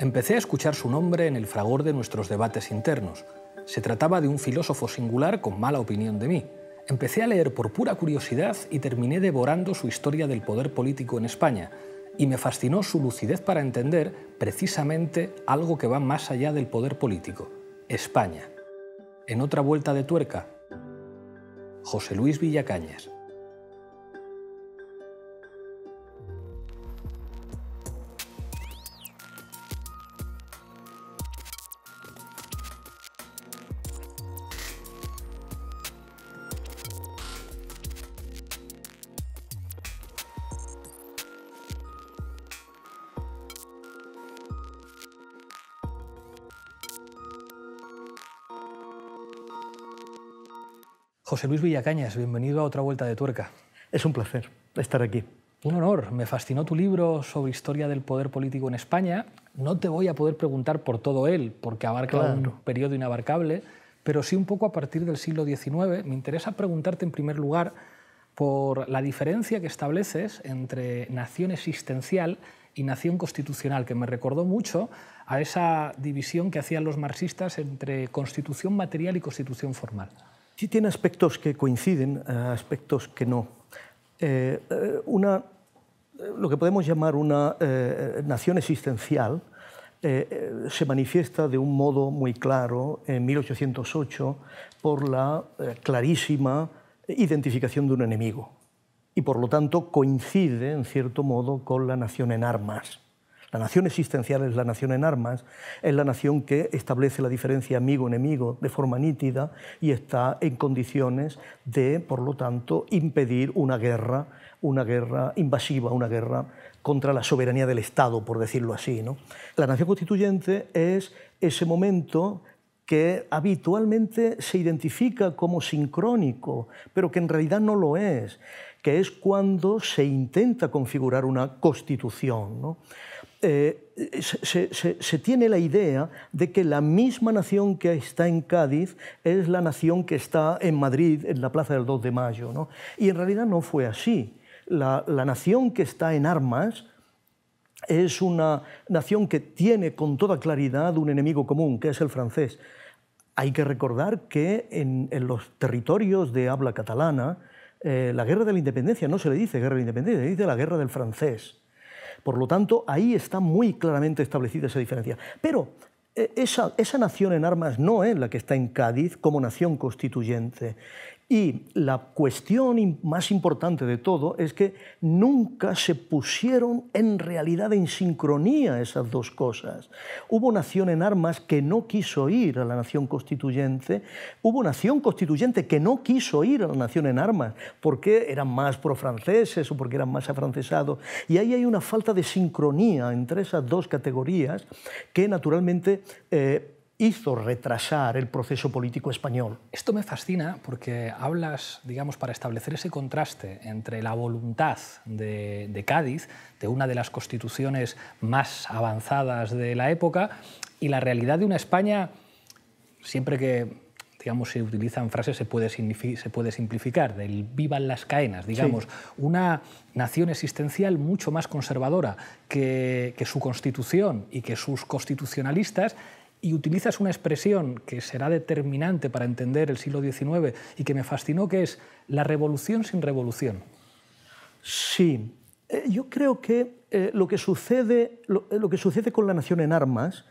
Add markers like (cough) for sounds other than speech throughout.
Empecé a escuchar su nombre en el fragor de nuestros debates internos. Se trataba de un filósofo singular con mala opinión de mí. Empecé a leer por pura curiosidad y terminé devorando su historia del poder político en España, y me fascinó su lucidez para entender precisamente algo que va más allá del poder político, España. En otra vuelta de tuerca, José Luis Villacañas. José Luis Villacañas, bienvenido a otra vuelta de tuerca. Es un placer estar aquí. Un honor. Me fascinó tu libro sobre historia del poder político en España. No te voy a poder preguntar por todo él, porque abarca un periodo inabarcable, pero sí un poco a partir del siglo XIX. Me interesa preguntarte en primer lugar por la diferencia que estableces entre nación existencial y nación constitucional, que me recordó mucho a esa división que hacían los marxistas entre constitución material y constitución formal. Sí tiene aspectos que coinciden, eh, aspectos que no. Eh, eh, lo que podemos llamar una nación existencial se manifiesta de un modo muy claro en 1808 por la clarísima identificación de un enemigo y por lo tanto coincide en cierto modo con la nación en armas. La nación existencial es la nación en armas, es la nación que establece la diferencia amigo-enemigo de forma nítida y está en condiciones de, por lo tanto, impedir una guerra, una guerra invasiva, una guerra contra la soberanía del Estado, por decirlo así. La nación constituyente es ese momento que habitualmente se identifica como sincrónico, pero que en realidad no lo es, que es cuando se intenta configurar una constitución. Eh, se, tiene la idea de que la misma nación que está en Cádiz es la nación que está en Madrid, en la Plaza del 2 de Mayo. Y en realidad no fue así. La, nación que está en armas es una nación que tiene con toda claridad un enemigo común, que es el francés. Hay que recordar que en, los territorios de habla catalana, eh, la guerra de la independencia no se le dice guerra de la independencia, se le dice la guerra del francés. Por lo tanto, ahí está muy claramente establecida esa diferencia. Pero eh, esa, nación en armas no es la que está en Cádiz como nación constituyente. Y la cuestión más importante de todo es que nunca se pusieron en realidad en sincronía esas dos cosas. Hubo nación en armas que no quiso ir a la nación constituyente, hubo nación constituyente que no quiso ir a la nación en armas porque eran más profranceses o porque eran más afrancesados. Y ahí hay una falta de sincronía entre esas dos categorías que naturalmente... Eh, hizo retrasar el proceso político español. Esto me fascina porque hablas, digamos, para establecer ese contraste entre la voluntad de, Cádiz, de una de las constituciones más avanzadas de la época, y la realidad de una España, siempre que digamos, se utilizan frases, se puede, se puede simplificar, del vivan las caenas, digamos, una nación existencial mucho más conservadora que, que su constitución y que sus constitucionalistas, y utilizas una expresión que será determinante para entender el siglo XIX y que me fascinó, que es la revolución sin revolución. Sí, eh, yo creo que eh, lo, que sucede, eh, lo, que sucede con la nación en armas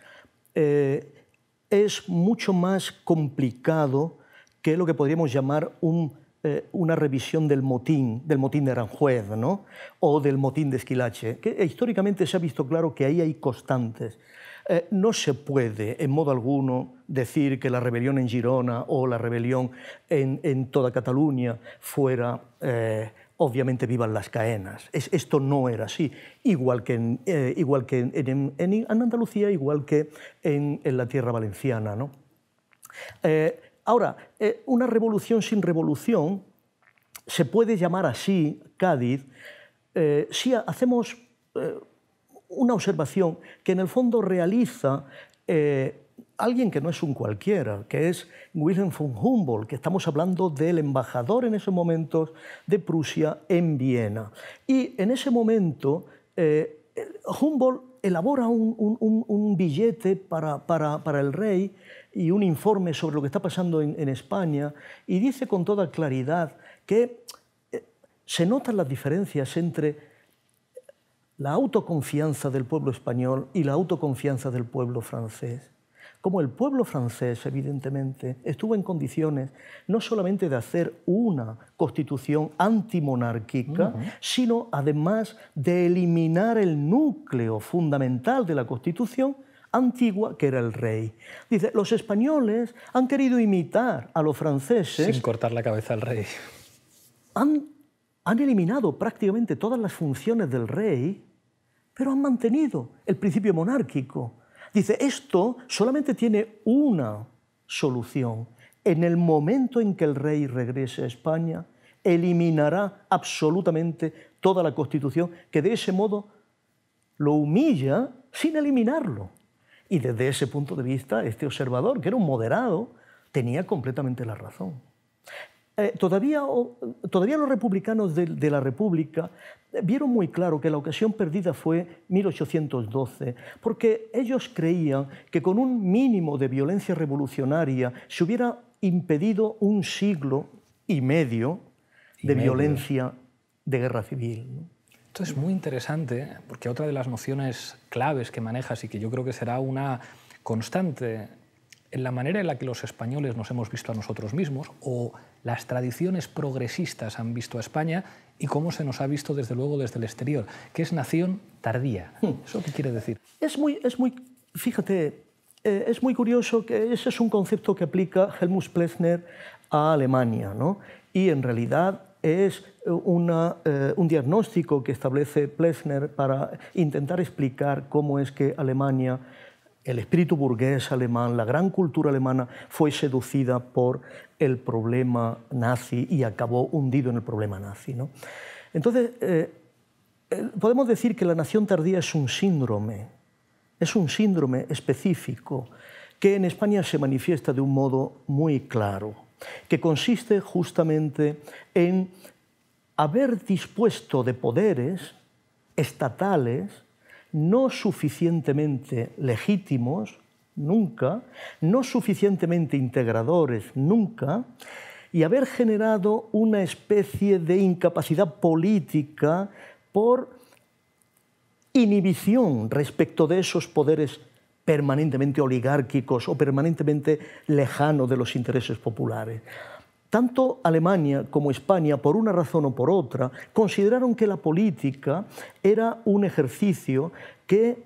es mucho más complicado que lo que podríamos llamar una revisión del motín, del motín de Aranjuez o del motín de Esquilache, que históricamente se ha visto claro que ahí hay constantes. Eh, no se puede, en modo alguno, decir que la rebelión en Girona o la rebelión en, toda Cataluña fuera, eh, obviamente, vivan las caenas. esto no era así, igual que, en, eh, igual que en, Andalucía, igual que en, la tierra valenciana. ¿no? ahora, una revolución sin revolución se puede llamar así Cádiz si hacemos una observación que en el fondo realiza eh, alguien que no es un cualquiera, que es Wilhelm von Humboldt, que estamos hablando del embajador en esos momentos de Prusia en Viena. Y en ese momento eh, Humboldt elabora un, billete para, el rey y un informe sobre lo que está pasando en España y dice con toda claridad que eh, se notan las diferencias entre la autoconfianza del pueblo español y la autoconfianza del pueblo francés. Como el pueblo francés, evidentemente, estuvo en condiciones no solamente de hacer una constitución antimonárquica, sino además de eliminar el núcleo fundamental de la constitución, antigua que era el rey. Dice, los españoles han querido imitar a los franceses. Sin cortar la cabeza al rey. han eliminado prácticamente todas las funciones del rey pero han mantenido el principio monárquico. Dice, esto solamente tiene una solución. En el momento en que el rey regrese a España, eliminará absolutamente toda la constitución, que de ese modo lo humilla sin eliminarlo. Y desde ese punto de vista, este observador, que era un moderado, tenía completamente la razón. Eh, todavía, todavía los republicanos de, la República eh, vieron muy claro que la ocasión perdida fue 1812, porque ellos creían que con un mínimo de violencia revolucionaria se hubiera impedido un siglo y medio de violencia de guerra civil. Esto es muy interesante, ¿eh? porque otra de las nociones claves que manejas y que yo creo que será una constante en la manera en la que los españoles nos hemos visto a nosotros mismos o las tradiciones progresistas han visto a España y cómo se nos ha visto desde luego desde el exterior, que es nación tardía. Hmm. ¿Eso qué quiere decir? Es muy, es muy fíjate, eh, es muy curioso que ese es un concepto que aplica Helmut Plessner a Alemania, Y en realidad es eh, eh, un diagnóstico que establece Plessner para intentar explicar cómo es que Alemania el espíritu burgués alemán, la gran cultura alemana, fue seducida por el problema nazi y acabó hundido en el problema nazi. Entonces, eh, eh, podemos decir que la nación tardía es un síndrome, es un síndrome específico que en España se manifiesta de un modo muy claro, que consiste justamente en haber dispuesto de poderes estatales no suficientemente legítimos, nunca, no suficientemente integradores, nunca, y haber generado una especie de incapacidad política por inhibición respecto de esos poderes permanentemente oligárquicos o permanentemente lejanos de los intereses populares. Tanto Alemania como España, por una razón o por otra, consideraron que la política era un ejercicio que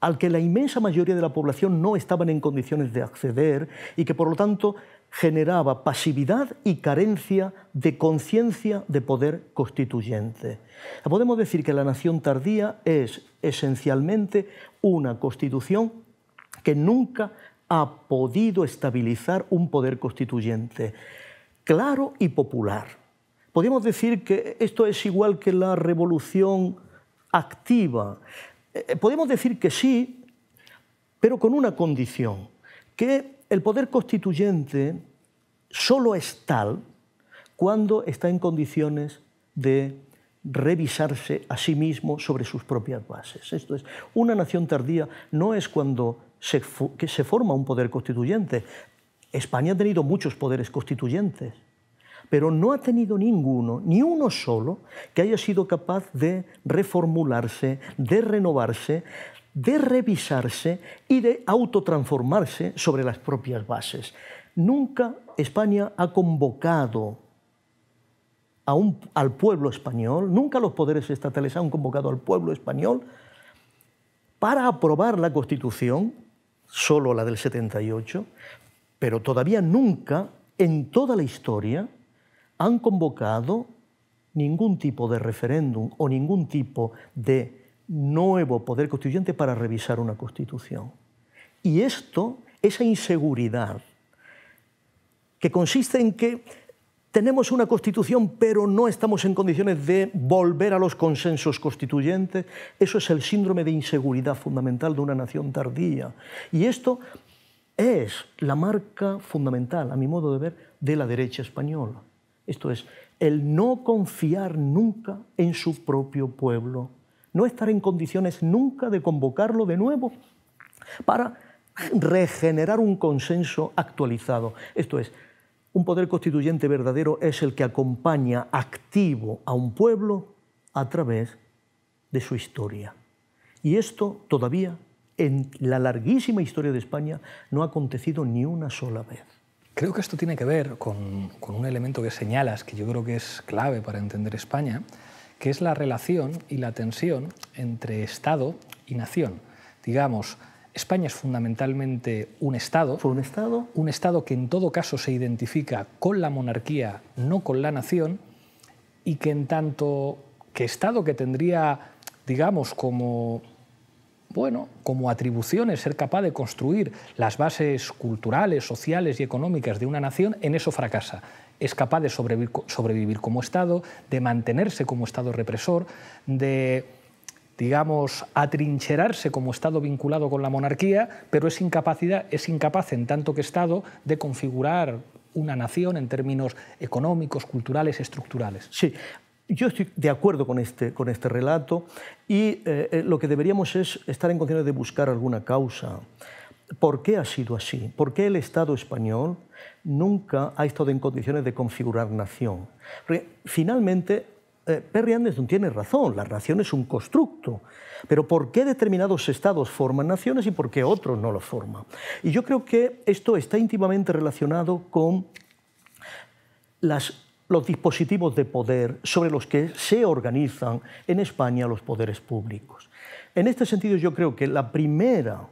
al que la inmensa mayoría de la población no estaban en condiciones de acceder y que por lo tanto generaba pasividad y carencia de conciencia de poder constituyente. Podemos decir que la nación tardía es esencialmente una constitución que nunca ha podido estabilizar un poder constituyente claro y popular. ¿Podemos decir que esto es igual que la revolución activa. Eh, Podemos decir que sí, pero con una condición, que el poder constituyente solo es tal cuando está en condiciones de revisarse a sí mismo sobre sus propias bases. Esto es, una nación tardía no es cuando se forma un poder constituyente, España ha tenido muchos poderes constituyentes, pero no ha tenido ninguno, ni uno solo, que haya sido capaz de reformularse, de renovarse, de revisarse y de autotransformarse sobre las propias bases. Nunca España ha convocado al pueblo español, nunca los poderes estatales han convocado al pueblo español para aprobar la Constitución, solo la del 78, pero todavía nunca en toda la historia han convocado ningún tipo de referéndum o ningún tipo de nuevo poder constituyente para revisar una constitución. Y esto, esa inseguridad, que consiste en que tenemos una constitución pero no estamos en condiciones de volver a los consensos constituyentes, eso es el síndrome de inseguridad fundamental de una nación tardía. Y esto es la marca fundamental, a mi modo de ver, de la derecha española. Esto es, el no confiar nunca en su propio pueblo, no estar en condiciones nunca de convocarlo de nuevo para regenerar un consenso actualizado. Esto es, un poder constituyente verdadero es el que acompaña activo a un pueblo a través de su historia. Y esto todavía en la larguísima historia de España no ha acontecido ni una sola vez. Creo que esto tiene que ver con, un elemento que señalas, que yo creo que es clave para entender España, que es la relación y la tensión entre Estado y nación. Digamos, España es fundamentalmente un Estado. un Estado? Un Estado que en todo caso se identifica con la monarquía, no con la nación, y que en tanto que Estado que tendría, digamos, como bueno, como atribución es ser capaz de construir las bases culturales, sociales y económicas de una nación, en eso fracasa. Es capaz de sobrevivir, sobrevivir como Estado, de mantenerse como Estado represor, de digamos, atrincherarse como Estado vinculado con la monarquía, pero es, incapacidad, es incapaz, en tanto que Estado, de configurar una nación en términos económicos, culturales, estructurales. Sí, yo estoy de acuerdo con este, con este relato y eh, eh, lo que deberíamos es estar en condiciones de buscar alguna causa. ¿Por qué ha sido así? ¿Por qué el Estado español nunca ha estado en condiciones de configurar nación? Porque finalmente, eh, Perry Anderson tiene razón, la nación es un constructo, pero ¿por qué determinados estados forman naciones y por qué otros no lo forman? Y yo creo que esto está íntimamente relacionado con las los dispositivos de poder sobre los que se organizan en España los poderes públicos. En este sentido, yo creo que la primera,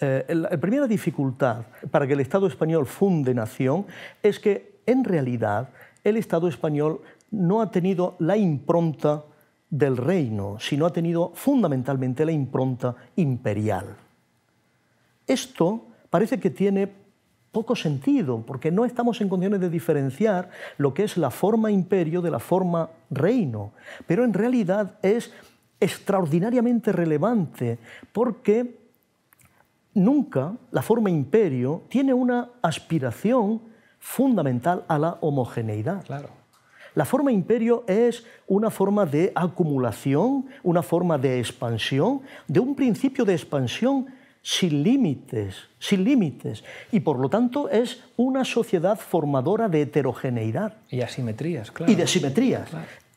eh, la primera dificultad para que el Estado español funde nación es que, en realidad, el Estado español no ha tenido la impronta del reino, sino ha tenido fundamentalmente la impronta imperial. Esto parece que tiene poco sentido, porque no estamos en condiciones de diferenciar lo que es la forma imperio de la forma reino, pero en realidad es extraordinariamente relevante porque nunca la forma imperio tiene una aspiración fundamental a la homogeneidad. Claro. La forma imperio es una forma de acumulación, una forma de expansión, de un principio de expansión sin límites, sin límites. Y por lo tanto es una sociedad formadora de heterogeneidad. Y asimetrías, claro. Y de asimetrías.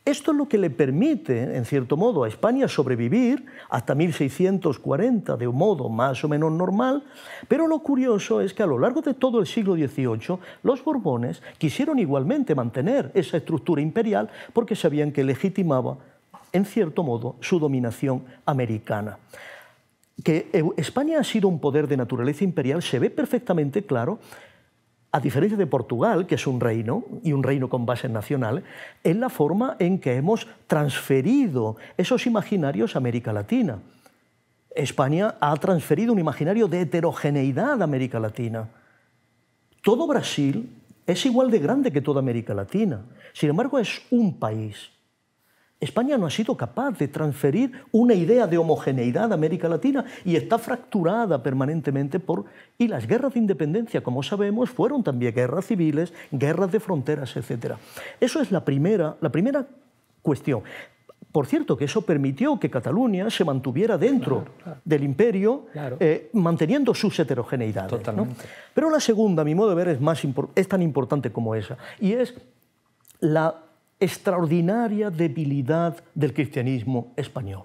Esto es lo que le permite, en cierto modo, a España sobrevivir hasta 1640 de un modo más o menos normal, pero lo curioso es que a lo largo de todo el siglo XVIII los Borbones quisieron igualmente mantener esa estructura imperial porque sabían que legitimaba, en cierto modo, su dominación americana que España ha sido un poder de naturaleza imperial se ve perfectamente claro, a diferencia de Portugal, que es un reino y un reino con base nacional, en la forma en que hemos transferido esos imaginarios a América Latina. España ha transferido un imaginario de heterogeneidad a América Latina. Todo Brasil es igual de grande que toda América Latina. Sin embargo, es un país. España no ha sido capaz de transferir una idea de homogeneidad a América Latina y está fracturada permanentemente por... Y las guerras de independencia, como sabemos, fueron también guerras civiles, guerras de fronteras, etc. Eso es la primera, la primera cuestión. Por cierto, que eso permitió que Cataluña se mantuviera dentro del imperio, eh, manteniendo sus heterogeneidades. Pero la segunda, a mi modo de ver, es, más es tan importante como esa, y es la extraordinaria debilidad del cristianismo español.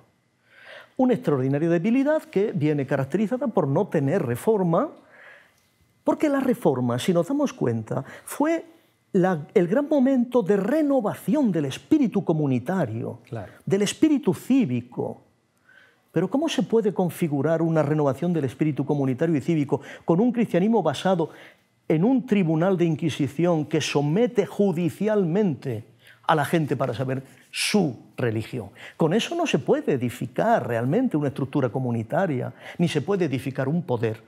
Una extraordinaria debilidad que viene caracterizada por no tener reforma, porque la reforma, si nos damos cuenta, fue el gran momento de renovación del espíritu comunitario, del espíritu cívico. Pero ¿cómo se puede configurar una renovación del espíritu comunitario y cívico con un cristianismo basado en un tribunal de inquisición que somete judicialmente a la gente para saber su religión. Con eso no se puede edificar realmente una estructura comunitaria, ni se puede edificar un poder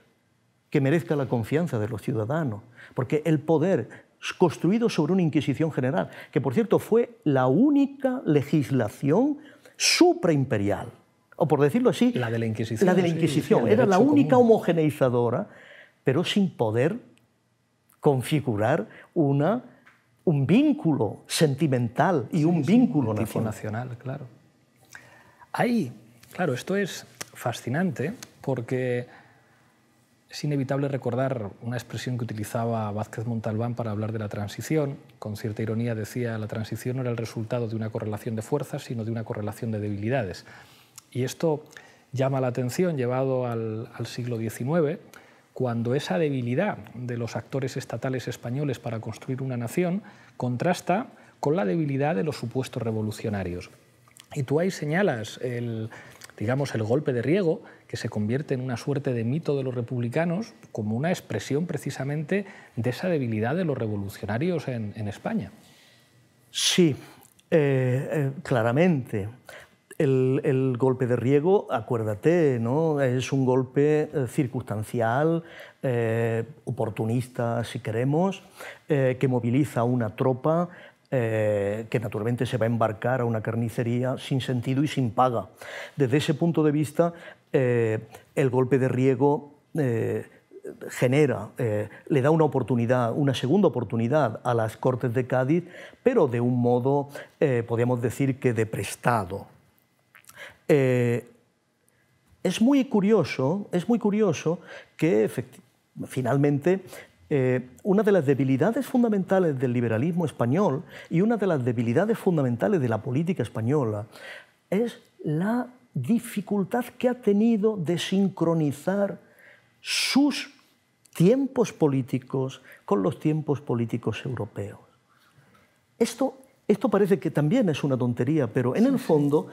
que merezca la confianza de los ciudadanos, porque el poder construido sobre una Inquisición general, que por cierto fue la única legislación supraimperial, o por decirlo así, la de la Inquisición. La de la Inquisición, era la única homogeneizadora, pero sin poder configurar una un vínculo sentimental y un vínculo nacional. Claro. Ahí, claro, esto es fascinante porque es inevitable recordar una expresión que utilizaba Vázquez Montalbán para hablar de la transición. Con cierta ironía decía, la transición no era el resultado de una correlación de fuerzas, sino de una correlación de debilidades. Y esto llama la atención, llevado al siglo XIX, cuando esa debilidad de los actores estatales españoles para construir una nación contrasta con la debilidad de los supuestos revolucionarios. Y tú ahí señalas el, digamos, el golpe de riego, que se convierte en una suerte de mito de los republicanos, como una expresión precisamente de esa debilidad de los revolucionarios en, España. Sí, eh, eh, claramente. El, golpe de riego, acuérdate, ¿no? es un golpe eh, circunstancial, eh, oportunista, si queremos, eh, que moviliza a una tropa que naturalmente se va a embarcar a una carnicería sin sentido y sin paga. Desde ese punto de vista, el golpe de riego genera, le da una oportunidad, una segunda oportunidad a las Cortes de Cádiz, pero de un modo, podríamos decir que de prestado. Eh, es muy curioso, es muy curioso que finalmente eh, una de las debilidades fundamentales del liberalismo español y una de las debilidades fundamentales de la política española es la dificultad que ha tenido de sincronizar sus tiempos políticos con los tiempos políticos europeos. Esto esto parece que también es una tontería, pero en el fondo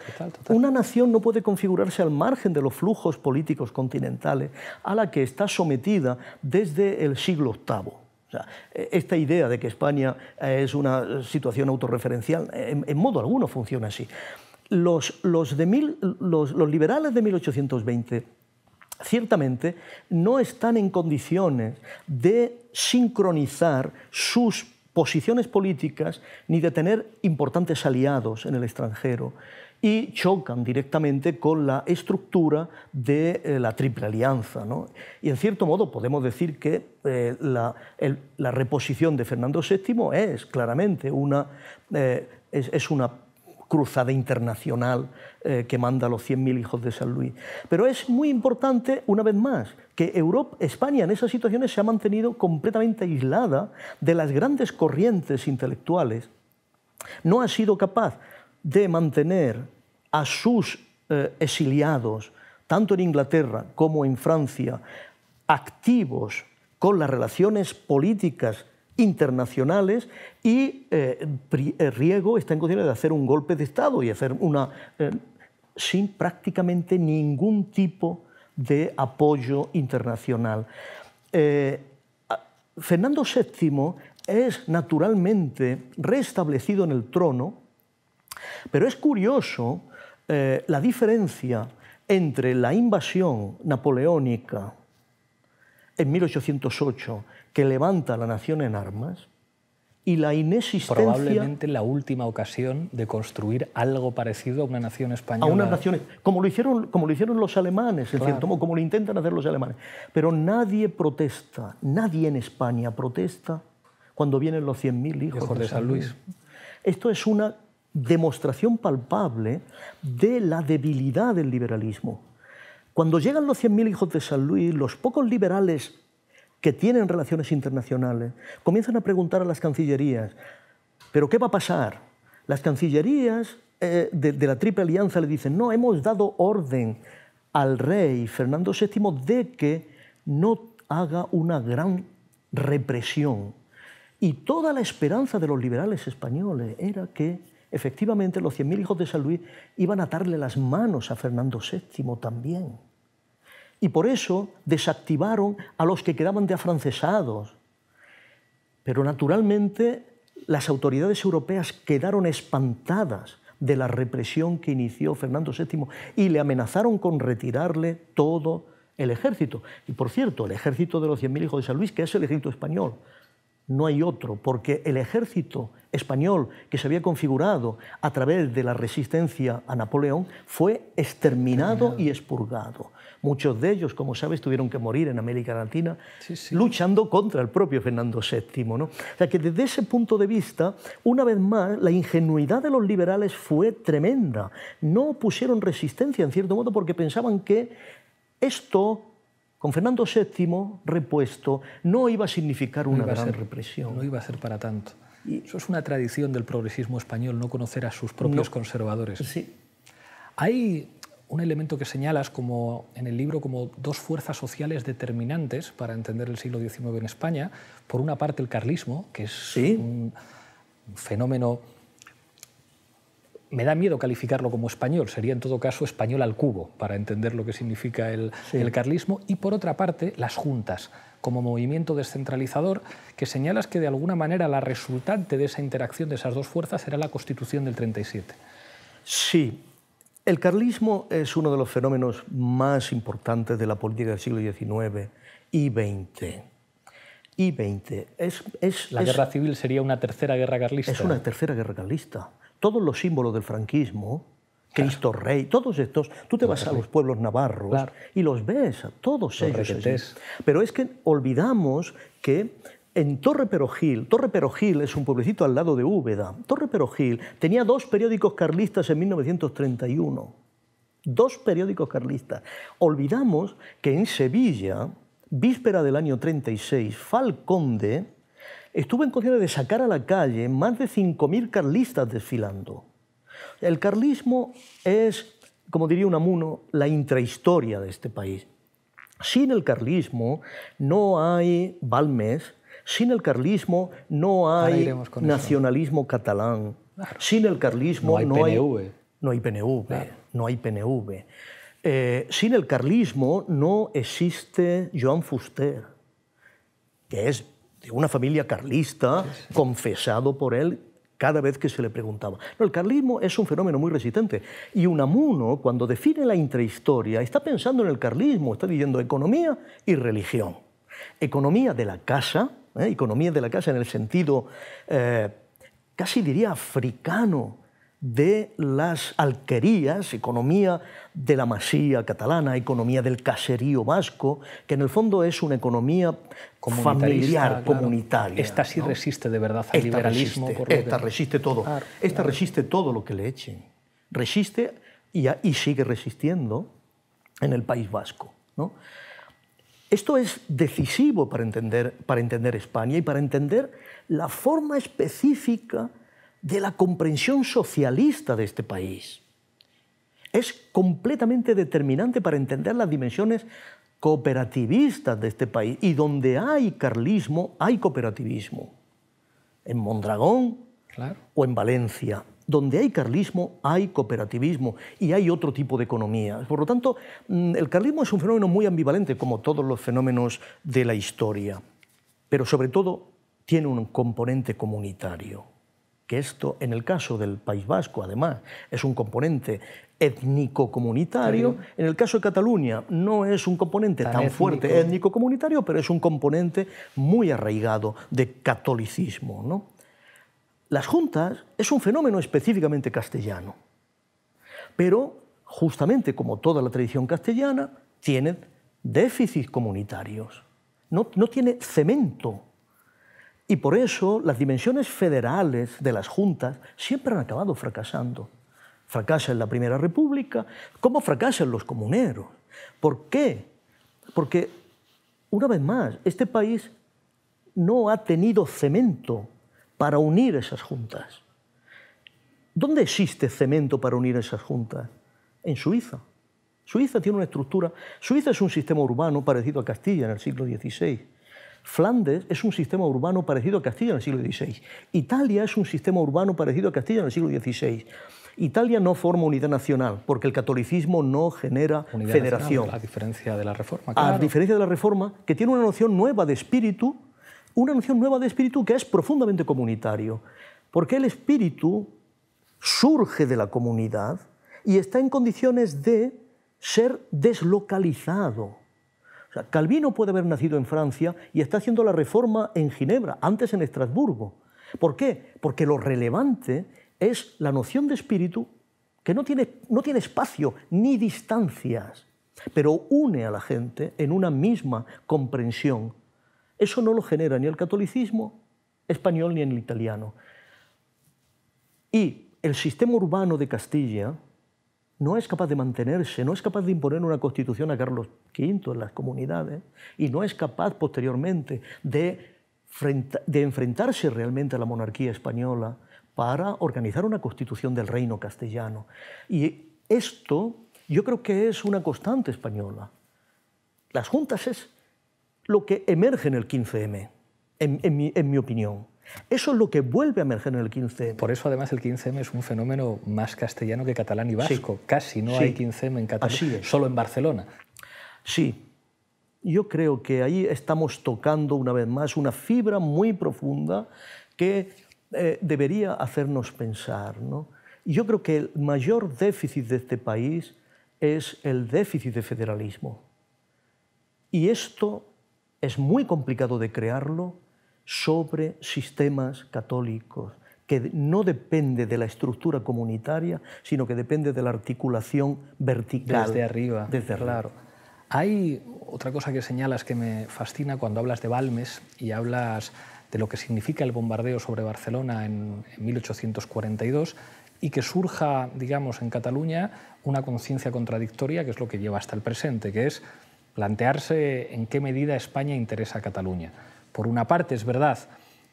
una nación no puede configurarse al margen de los flujos políticos continentales a la que está sometida desde el siglo VIII. E, esta idea de que España eh, es una situación autorreferencial, en, modo alguno funciona así. Los, los, de los liberales de 1820 ciertamente no están en condiciones de sincronizar sus posiciones políticas ni de tener importantes aliados en el extranjero y chocan directamente con la estructura de eh, la Triple Alianza. Y en cierto modo podemos decir que eh, la, reposición de Fernando VII es claramente una, eh, una cruzada internacional eh, que manda a los 100.000 hijos de San Luis. Pero es muy importante, una vez más, que España en esas situaciones se ha mantenido completamente aislada de las grandes corrientes intelectuales. No ha sido capaz de mantener a sus eh, exiliados, tanto en Inglaterra como en Francia, activos con las relaciones políticas internacionales y eh, eh, Riego está en condiciones de hacer un golpe de Estado y hacer una... Eh, sin prácticamente ningún tipo de apoyo internacional. Fernando VII es naturalmente restablecido en el trono, pero es curioso la diferencia entre la invasión napoleónica en 1808 que levanta la nación en armas y la inexistencia... Probablemente la última ocasión de construir algo parecido a una nación española. A una naciones, como lo hicieron, como lo hicieron los alemanes, el cierto como lo intentan hacer los alemanes. Pero nadie protesta, nadie en España protesta cuando vienen los 100.000 hijos de San Luis. Esto es una demostración palpable de la debilidad del liberalismo. Cuando llegan los 100.000 hijos de San Luis, los pocos liberales que tienen relaciones internacionales, comienzan a preguntar a las cancillerías, ¿pero qué va a pasar? Las cancillerías eh, de, la Triple Alianza le dicen, no, hemos dado orden al rey Fernando VII de que no haga una gran represión. Y toda la esperanza de los liberales españoles era que efectivamente los 100.000 hijos de San Luis iban a darle las manos a Fernando VII también. Y por eso desactivaron a los que quedaban de afrancesados. Pero naturalmente las autoridades europeas quedaron espantadas de la represión que inició Fernando VII y le amenazaron con retirarle todo el ejército. Y por cierto, el ejército de los 100.000 hijos de San Luis, que es el ejército español, no hay otro, porque el ejército español que se había configurado a través de la resistencia a Napoleón fue exterminado y expurgado. Muchos de ellos, como sabes, tuvieron que morir en América Latina luchando contra el propio Fernando VII. O sea que desde ese punto de vista, una vez más, la ingenuidad de los liberales fue tremenda. No pusieron resistencia, en cierto modo, porque pensaban que esto con Fernando VII repuesto no iba a significar una gran represión. No iba a ser para tanto. Eso es una tradición del progresismo español, no conocer a sus propios conservadores. Sí. Hay un elemento que señalas como en el libro como dos fuerzas sociales determinantes para entender el siglo XIX en España. Por una parte el carlismo, que es un fenómeno me da miedo calificarlo como español, sería en todo caso español al cubo, para entender lo que significa el, carlismo, y por otra parte las juntas, como movimiento descentralizador, que señalas que de alguna manera la resultante de esa interacción de esas dos fuerzas era la constitución del 37. Sí, el carlismo es uno de los fenómenos más importantes de la política del siglo XIX y XX. Y 20. Es, la guerra civil sería una tercera guerra carlista. Es una tercera guerra carlista todos los símbolos del franquismo, Cristo Rey, todos estos, tú te vas a los pueblos navarros y los ves, a todos ellos. Pero es que olvidamos que en Torre Perojil, Torre Perojil es un pueblecito al lado de Úbeda, Torre Perojil tenía dos periódicos carlistas en 1931, dos periódicos carlistas. Olvidamos que en Sevilla, víspera del año 36, Falconde Estuve en condiciones de sacar a la calle más de 5.000 carlistas desfilando. El carlismo es, como diría Unamuno, la intrahistoria de este país. Sin el carlismo no hay Balmes, sin el carlismo no hay nacionalismo catalán, sin el carlismo no hay no PNV. no PNV, no hay PNV. Eh, sin el carlismo no existe Joan Fuster, que es una familia carlista, confesado por él cada vez que se le preguntaba. el carlismo es un fenómeno muy resistente. Y Unamuno, cuando define la intrahistoria, está pensando en el carlismo, está diciendo economía y religión. Economía de la casa, ¿eh? economía de la casa en el sentido eh, casi diría africano de las alquerías, economía de la masía catalana, economía del caserío vasco, que en el fondo es una economía familiar, comunitaria. Esta sí resiste de verdad al liberalismo. esta resiste todo. esta resiste todo lo que le echen. Resiste y, y sigue resistiendo en el País Vasco. Esto es decisivo para entender, para entender España y para entender la forma específica de la comprensión socialista de este país. Es completamente determinante para entender las dimensiones cooperativistas de este país. Y donde hay carlismo, hay cooperativismo. En Mondragón o en Valencia. Donde hay carlismo, hay cooperativismo y hay otro tipo de economía. Por lo tanto, mm, el carlismo es un fenómeno muy ambivalente, como todos los fenómenos de la historia. Pero sobre todo, tiene un componente comunitario que esto, en el caso del País Vasco, además, es un componente étnico-comunitario. En el caso de Cataluña no es un componente tan, fuerte étnico-comunitario, pero es un componente muy arraigado de catolicismo. ¿no? Las juntas es un fenómeno específicamente castellano, pero justamente como toda la tradición castellana, tiene déficits comunitarios, no, no tiene cemento y por eso las dimensiones federales de las juntas siempre han acabado fracasando. Fracasa en la Primera República, como fracasan los comuneros. ¿Por qué? Porque, una vez más, este país no ha tenido cemento para unir esas juntas. ¿Dónde existe cemento para unir esas juntas? En Suiza. Suiza tiene una estructura. Suiza es un sistema urbano parecido a Castilla en el siglo XVI Flandes es un sistema urbano parecido a Castilla en el siglo XVI. Italia es un sistema urbano parecido a Castilla en el siglo XVI. Italia no forma unidad nacional porque el catolicismo no genera federación. a diferencia de la reforma. A diferencia de la reforma, que tiene una noción nueva de espíritu, una noción nueva de espíritu que es profundamente comunitario. Porque el espíritu surge de la comunidad y está en condiciones de ser deslocalizado. Calvino puede haber nacido en Francia y está haciendo la reforma en Ginebra, antes en Estrasburgo. ¿Por qué? Porque lo relevante es la noción de espíritu que no tiene, no tiene espacio ni distancias, pero une a la gente en una misma comprensión. Eso no lo genera ni el catolicismo español ni el italiano. Y el sistema urbano de Castilla, no es capaz de mantenerse, no es capaz de imponer una constitución a Carlos V en las comunidades y no es capaz posteriormente de, enfrentarse realmente a la monarquía española para organizar una constitución del reino castellano. Y esto yo creo que es una constante española. Las juntas es lo que emerge en el 15M, en mi opinión. Eso es lo que vuelve a emerger en el 15M. Por eso, además, el 15M es un fenómeno más castellano que catalán y vasco. Casi no hay 15M en Cataluña, solo en Barcelona. Sí. Yo creo que ahí estamos tocando una vez más una fibra muy profunda que eh, debería hacernos pensar. yo creo que el mayor déficit de este país es el déficit de federalismo. Y esto es muy complicado de crearlo sobre sistemas católicos, que no depende de la estructura comunitaria, sino que depende de la articulación vertical. Desde arriba. Desde arriba. Hay otra cosa que señalas que me fascina cuando hablas de Balmes y hablas de lo que significa el bombardeo sobre Barcelona en, en 1842 y que surja, digamos, en Cataluña una conciencia contradictoria, que es lo que lleva hasta el presente, que es plantearse en qué medida España interesa a Cataluña. Por una parte, es verdad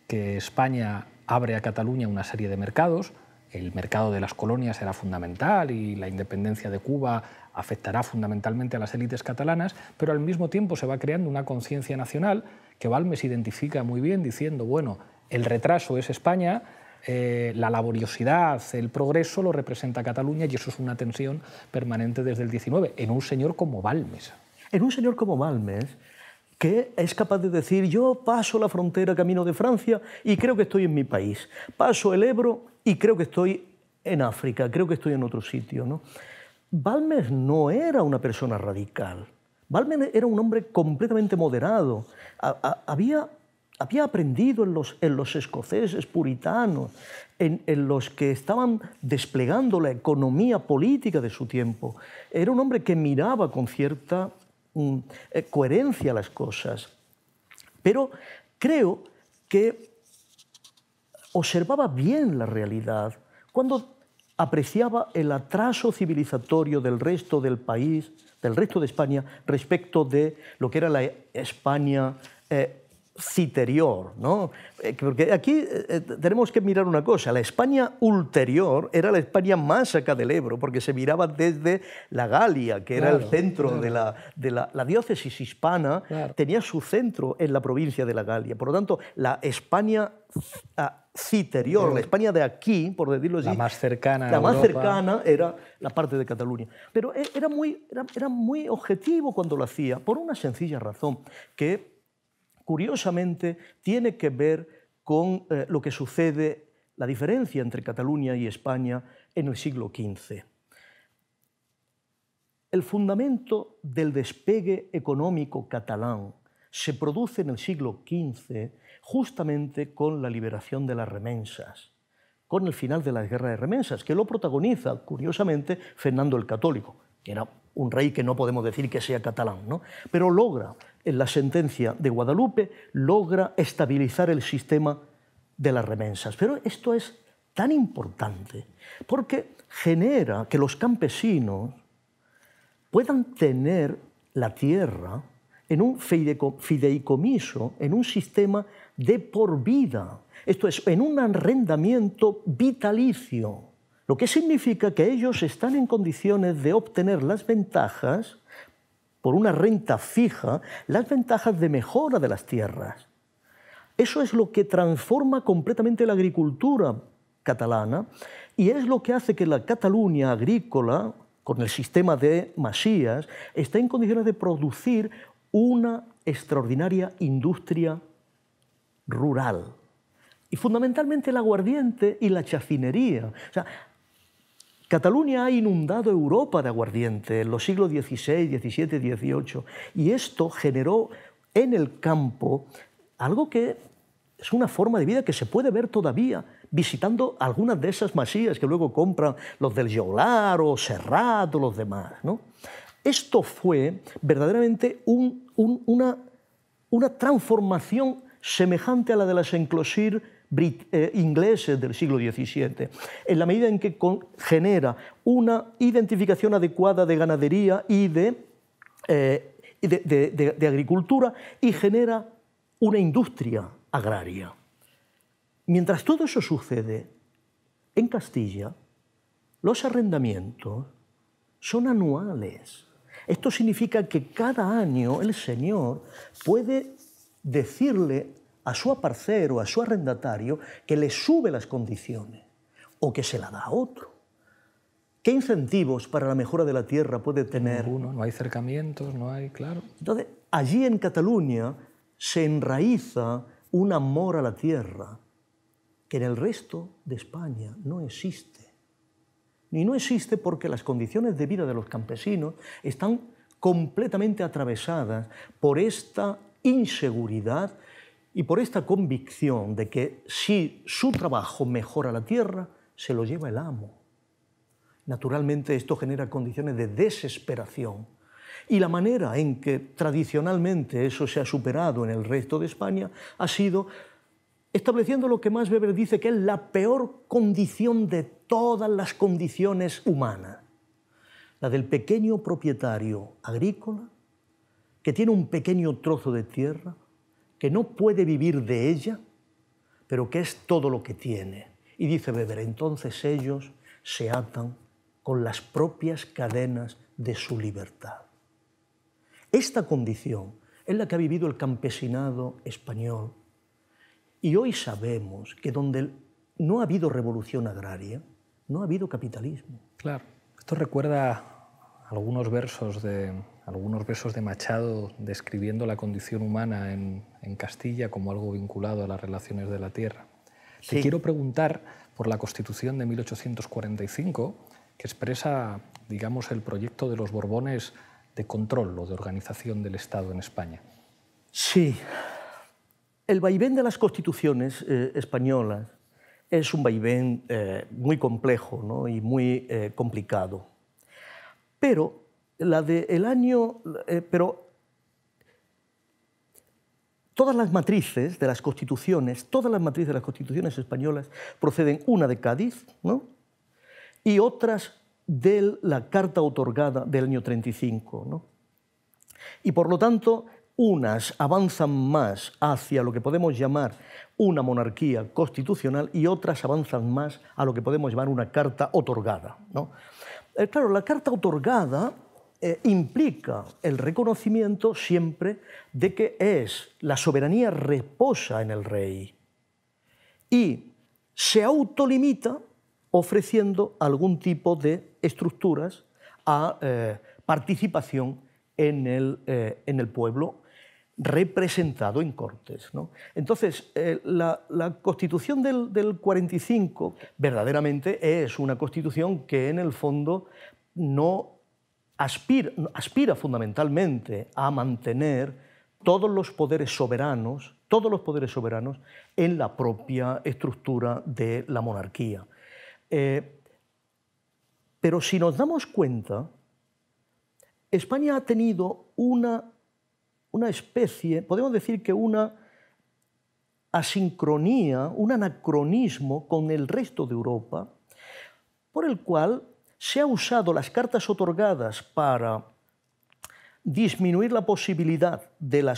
que España abre a Cataluña una serie de mercados, el mercado de las colonias era fundamental y la independencia de Cuba afectará fundamentalmente a las élites catalanas, pero al mismo tiempo se va creando una conciencia nacional que Balmes identifica muy bien diciendo, bueno, el retraso es España, eh, la laboriosidad, el progreso lo representa Cataluña y eso es una tensión permanente desde el 19, en un señor como Balmes. En un señor como Balmes, que es capaz de decir, yo paso la frontera camino de Francia y creo que estoy en mi país, paso el Ebro y creo que estoy en África, creo que estoy en otro sitio. ¿no? Balmes no era una persona radical, Balmes era un hombre completamente moderado, había, había aprendido en los, en los escoceses puritanos, en, en, los que estaban desplegando la economía política de su tiempo. Era un hombre que miraba con cierta eh, coherencia a las cosas. Pero creo que observaba bien la realidad cuando apreciaba el atraso civilizatorio del resto del país, del resto de España, respecto de lo que era la España eh, citerior, ¿no? Eh, porque aquí eh, eh, tenemos que mirar una cosa, la España ulterior era la España más acá del Ebro, porque se miraba desde la Galia, que era el centro de, la, de la, diócesis hispana, tenía su centro en la provincia de la Galia. Por lo tanto, la España ah, citerior, la España de aquí, por decirlo así. La más cercana. La más cercana era la parte de Cataluña. Pero e, era muy, era, era muy objetivo cuando lo hacía, por una sencilla razón, que curiosamente, tiene que ver con eh, lo que sucede, la diferencia entre Cataluña y España en el siglo XV. El fundamento del despegue económico catalán se produce en el siglo XV justamente con la liberación de las remensas, con el final de la guerra de remensas, que lo protagoniza, curiosamente, Fernando el Católico, que era un rey que no podemos decir que sea catalán, ¿no? pero logra en la sentencia de Guadalupe, logra estabilizar el sistema de las remensas. Pero esto es tan importante porque genera que los campesinos puedan tener la tierra en un fideicomiso, en un sistema de por vida, esto es, en un arrendamiento vitalicio, lo que significa que ellos están en condiciones de obtener las ventajas por una renta fija las ventajas de mejora de las tierras. Eso es lo que transforma completamente la agricultura catalana y es lo que hace que la Cataluña agrícola, con el sistema de masías, esté en condiciones de producir una extraordinaria industria rural. Y fundamentalmente el aguardiente y la chafinería, Cataluña ha inundado Europa de aguardiente en los siglos XVI, XVII, XVIII, y esto generó en el campo algo que es una forma de vida que se puede ver todavía visitando algunas de esas masías que luego compran los del Yolar o Serrat los demás. Esto fue verdaderamente una, una transformación semejante a la de las enclosir eh, ingleses del siglo XVII, en la medida en que genera una identificación adecuada de ganadería y eh, de, de agricultura y genera una industria agraria. Mientras todo eso sucede, en Castilla los arrendamientos son anuales. Esto significa que cada año el Señor puede decirle a su aparcero, a su arrendatario, que le sube las condiciones o que se la da a otro. ¿Qué incentivos para la mejora de la tierra puede tener? Uno, no hay cercamientos, no hay, claro. Entonces, allí en Cataluña se enraiza un amor a la tierra que en el resto de España no existe. Y no existe porque las condiciones de vida de los campesinos están completamente atravesadas por esta inseguridad y por esta convicción de que si su trabajo mejora la tierra, se lo lleva el amo. Naturalmente esto genera condiciones de desesperación. Y la manera en que tradicionalmente eso se ha superado en el resto de España ha sido estableciendo lo que más Weber dice que es la peor condición de todas las condiciones humanas, la del pequeño propietario agrícola que tiene un pequeño trozo de tierra, que no puede vivir de ella, pero que es todo lo que tiene. Y dice Weber, entonces ellos se atan con las propias cadenas de su libertad. Esta condición es la que ha vivido el campesinado español. Y hoy sabemos que donde no ha habido revolución agraria, no ha habido capitalismo. Claro. Esto recuerda algunos versos de algunos versos de Machado describiendo la condición humana en, Castilla como algo vinculado a las relaciones de la tierra. Te quiero preguntar por la Constitución de 1845, que expresa, digamos, el proyecto de los Borbones de control o de organización del Estado en España. Sí. El vaivén de las constituciones eh, españolas es un vaivén eh, muy complejo y muy eh, complicado. Pero la del año, eh, pero todas las matrices de las constituciones, todas las matrices de las constituciones españolas proceden una de Cádiz ¿no? y otras de la carta otorgada del año 35. ¿no? Y por lo tanto, unas avanzan más hacia lo que podemos llamar una monarquía constitucional y otras avanzan más a lo que podemos llamar una carta otorgada. ¿no? Eh, claro, la carta otorgada eh, implica el reconocimiento siempre de que es, la soberanía reposa en el rey y se autolimita ofreciendo algún tipo de estructuras a eh, participación en el, eh, en el pueblo representado en Cortes. Entonces, la, constitución del, del, 45 verdaderamente es una constitución que en el fondo no aspira, fundamentalmente a mantener todos los poderes soberanos, todos los poderes soberanos en la propia estructura de la monarquía. Eh, pero si nos damos cuenta, España ha tenido una, una especie, podemos decir que una asincronía, un anacronismo con el resto de Europa, por el cual se ha usado las cartas otorgadas para disminuir la posibilidad de, la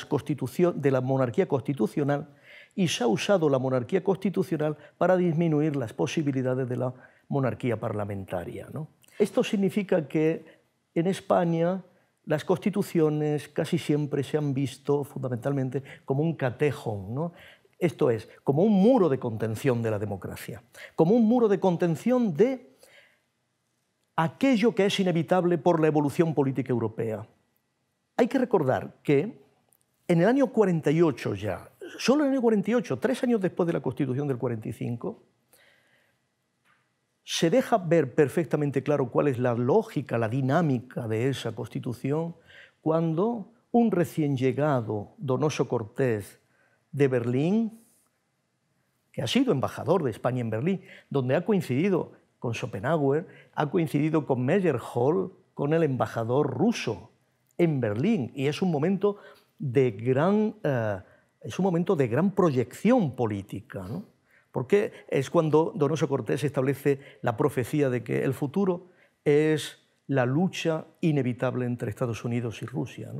monarquía constitucional y se ha usado la monarquía constitucional para disminuir las posibilidades de la monarquía parlamentaria. Esto significa que en España las constituciones casi siempre se han visto fundamentalmente como un catejón, ¿no? esto es, como un muro de contención de la democracia, como un muro de contención de aquello que es inevitable por la evolución política europea. Hay que recordar que en el año 48 ya, solo en el año 48, tres años después de la Constitución del 45, se deja ver perfectamente claro cuál es la lógica, la dinámica de esa Constitución cuando un recién llegado Donoso Cortés de Berlín, que ha sido embajador de España en Berlín, donde ha coincidido con Schopenhauer, ha coincidido con Hall, con el embajador ruso en Berlín, y es un momento de gran, eh, es un momento de gran proyección política, porque es cuando Donoso Cortés establece la profecía de que el futuro es la lucha inevitable entre Estados Unidos y Rusia.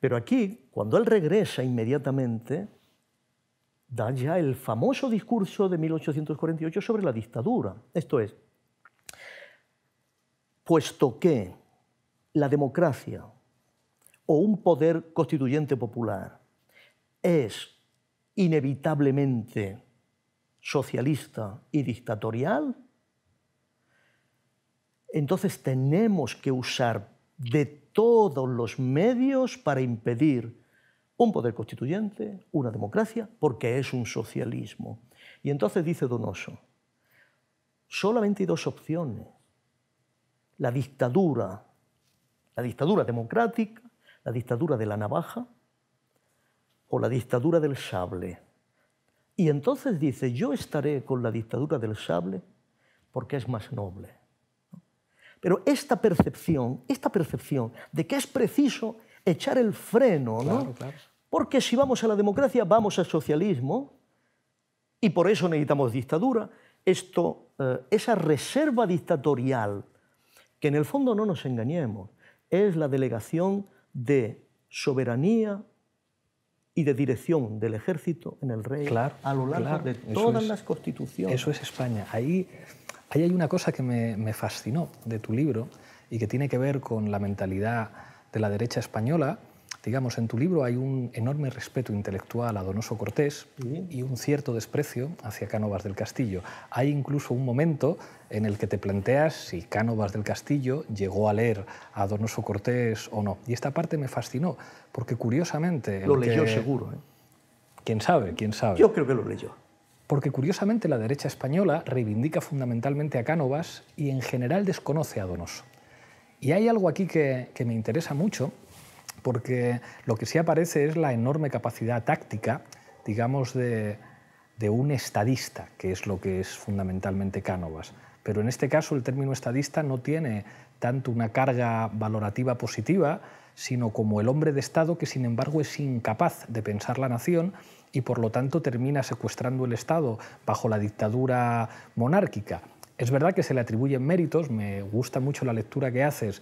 Pero aquí, cuando él regresa inmediatamente, da ya el famoso discurso de 1848 sobre la dictadura. Esto es, puesto que la democracia o un poder constituyente popular es inevitablemente socialista y dictatorial, entonces tenemos que usar de todos los medios para impedir un poder constituyente, una democracia, porque es un socialismo. Y entonces dice Donoso, solamente hay dos opciones la dictadura, la dictadura democrática, la dictadura de la navaja o la dictadura del sable. Y entonces dice, yo estaré con la dictadura del sable porque es más noble. Pero esta percepción, esta percepción de que es preciso echar el freno, Porque si vamos a la democracia, vamos al socialismo, y por eso necesitamos dictadura, esto, eh, esa reserva dictatorial que en el fondo no nos engañemos, es la delegación de soberanía y de dirección del ejército en el rey a lo largo de todas las constituciones. Eso es España. Ahí, ahí hay una cosa que me, fascinó de tu libro y que tiene que ver con la mentalidad de la derecha española digamos, en tu libro hay un enorme respeto intelectual a Donoso Cortés y un cierto desprecio hacia Cánovas del Castillo. Hay incluso un momento en el que te planteas si Cánovas del Castillo llegó a leer a Donoso Cortés o no. Y esta parte me fascinó, porque curiosamente... Lo leyó seguro. ¿eh? ¿Quién sabe? ¿Quién sabe? Yo creo que lo leyó porque curiosamente la derecha española reivindica fundamentalmente a Cánovas y en general desconoce a Donoso. Y hay algo aquí que, me interesa mucho, porque lo que sí aparece es la enorme capacidad táctica, digamos, de, un estadista, que es lo que es fundamentalmente Cánovas. Pero en este caso el término estadista no tiene tanto una carga valorativa positiva, sino como el hombre de Estado que sin embargo es incapaz de pensar la nación y por lo tanto termina secuestrando el Estado bajo la dictadura monárquica. Es verdad que se le atribuyen méritos, me gusta mucho la lectura que haces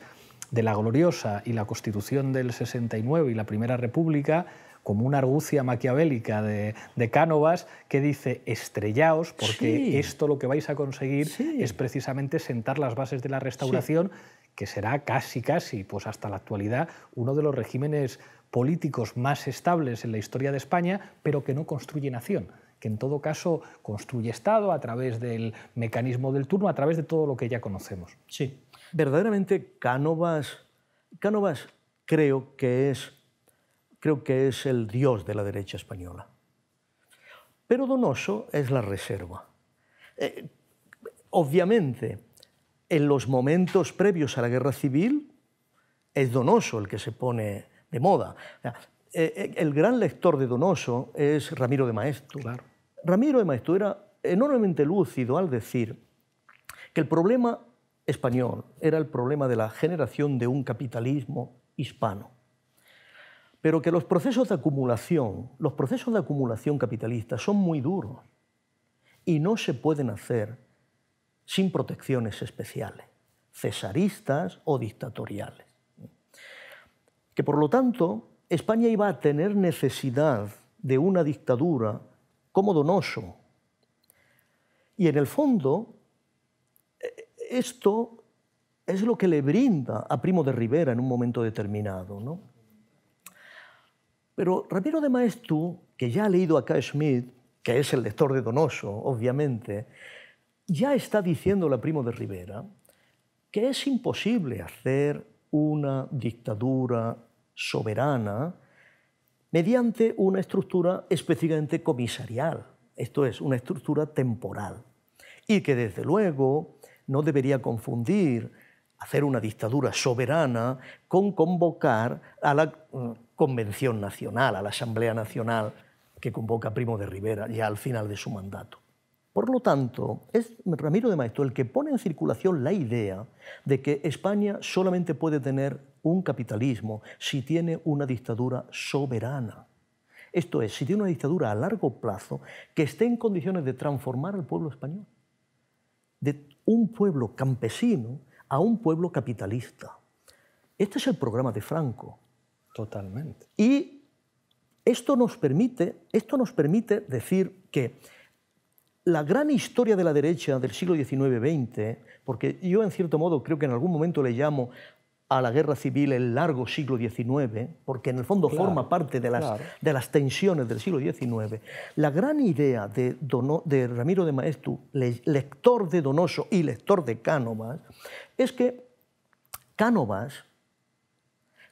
de la Gloriosa y la Constitución del 69 y la Primera República como una argucia maquiavélica de, Cánovas que dice estrellaos porque esto lo que vais a conseguir es precisamente sentar las bases de la restauración que será casi casi pues hasta la actualidad uno de los regímenes políticos más estables en la historia de España pero que no construye nación que en todo caso construye Estado a través del mecanismo del turno, a través de todo lo que ya conocemos. Sí, verdaderamente Cánovas, creo que es creo que es el dios de la derecha española. Pero Donoso es la reserva. Eh, obviamente, en los momentos previos a la guerra civil, es Donoso el que se pone de moda. Eh, eh, el gran lector de Donoso es Ramiro de Maestro. Ramiro de Maestro era enormemente lúcido al decir que el problema español era el problema de la generación de un capitalismo hispano. Pero que los procesos de acumulación, los procesos de acumulación capitalista son muy duros y no se pueden hacer sin protecciones especiales, cesaristas o dictatoriales. Que por lo tanto España iba a tener necesidad de una dictadura como Donoso. Y en el fondo esto es lo que le brinda a Primo de Rivera en un momento determinado. ¿no? Pero Ramiro de Maestu, que ya ha leído a K. Schmidt, que es el lector de Donoso, obviamente, ya está diciéndole a Primo de Rivera que es imposible hacer una dictadura soberana mediante una estructura específicamente comisarial, esto es, una estructura temporal, y que desde luego no debería confundir hacer una dictadura soberana con convocar a la mm, Convención Nacional, a la Asamblea Nacional que convoca Primo de Rivera ya al final de su mandato. Por lo tanto, es Ramiro de Maestro el que pone en circulación la idea de que España solamente puede tener un capitalismo si tiene una dictadura soberana. Esto es, si tiene una dictadura a largo plazo que esté en condiciones de transformar al pueblo español, de un pueblo campesino a un pueblo capitalista. Este es el programa de Franco. Totalmente. Y esto nos permite, esto nos permite decir que la gran historia de la derecha del siglo XIX-XX, porque yo en cierto modo creo que en algún momento le llamo a la guerra civil el largo siglo XIX, porque en el fondo forma parte de las, tensiones del siglo XIX, la gran idea de, Ramiro de Maestu, lector de Donoso y lector de Cánovas, es que Cánovas,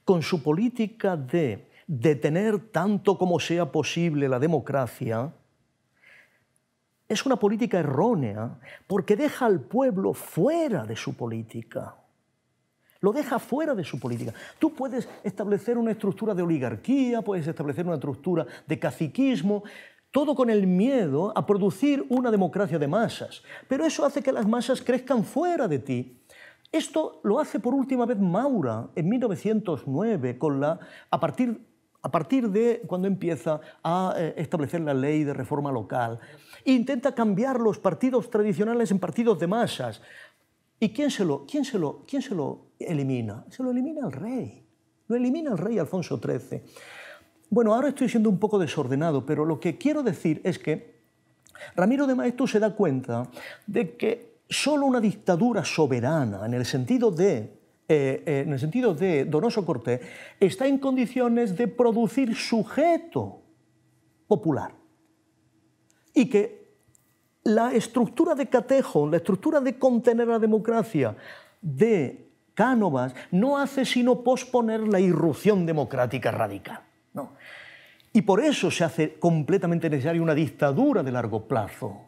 con su política de detener tanto como sea posible la democracia, es una política errónea porque deja al pueblo fuera de su política. Lo deja fuera de su política. Tú puedes establecer una estructura de oligarquía, puedes establecer una estructura de caciquismo, todo con el miedo a producir una democracia de masas. Pero eso hace que las masas crezcan fuera de ti. Esto lo hace por última vez Maura en 1909 con la, a partir a partir de cuando empieza a eh, establecer la ley de reforma local, intenta cambiar los partidos tradicionales en partidos de masas. ¿Y quién se lo, quién se lo, quién se lo elimina? Se lo elimina el rey. Lo elimina el rey Alfonso XIII. Bueno, ahora estoy siendo un poco desordenado, pero lo que quiero decir es que Ramiro de Maestro se da cuenta de que solo una dictadura soberana, en el sentido de eh, eh, en el sentido de Donoso Cortés, está en condiciones de producir sujeto popular. Y que la estructura de catejo, la estructura de contener la democracia de Cánovas no hace sino posponer la irrupción democrática radical. No. Y por eso se hace completamente necesaria una dictadura de largo plazo,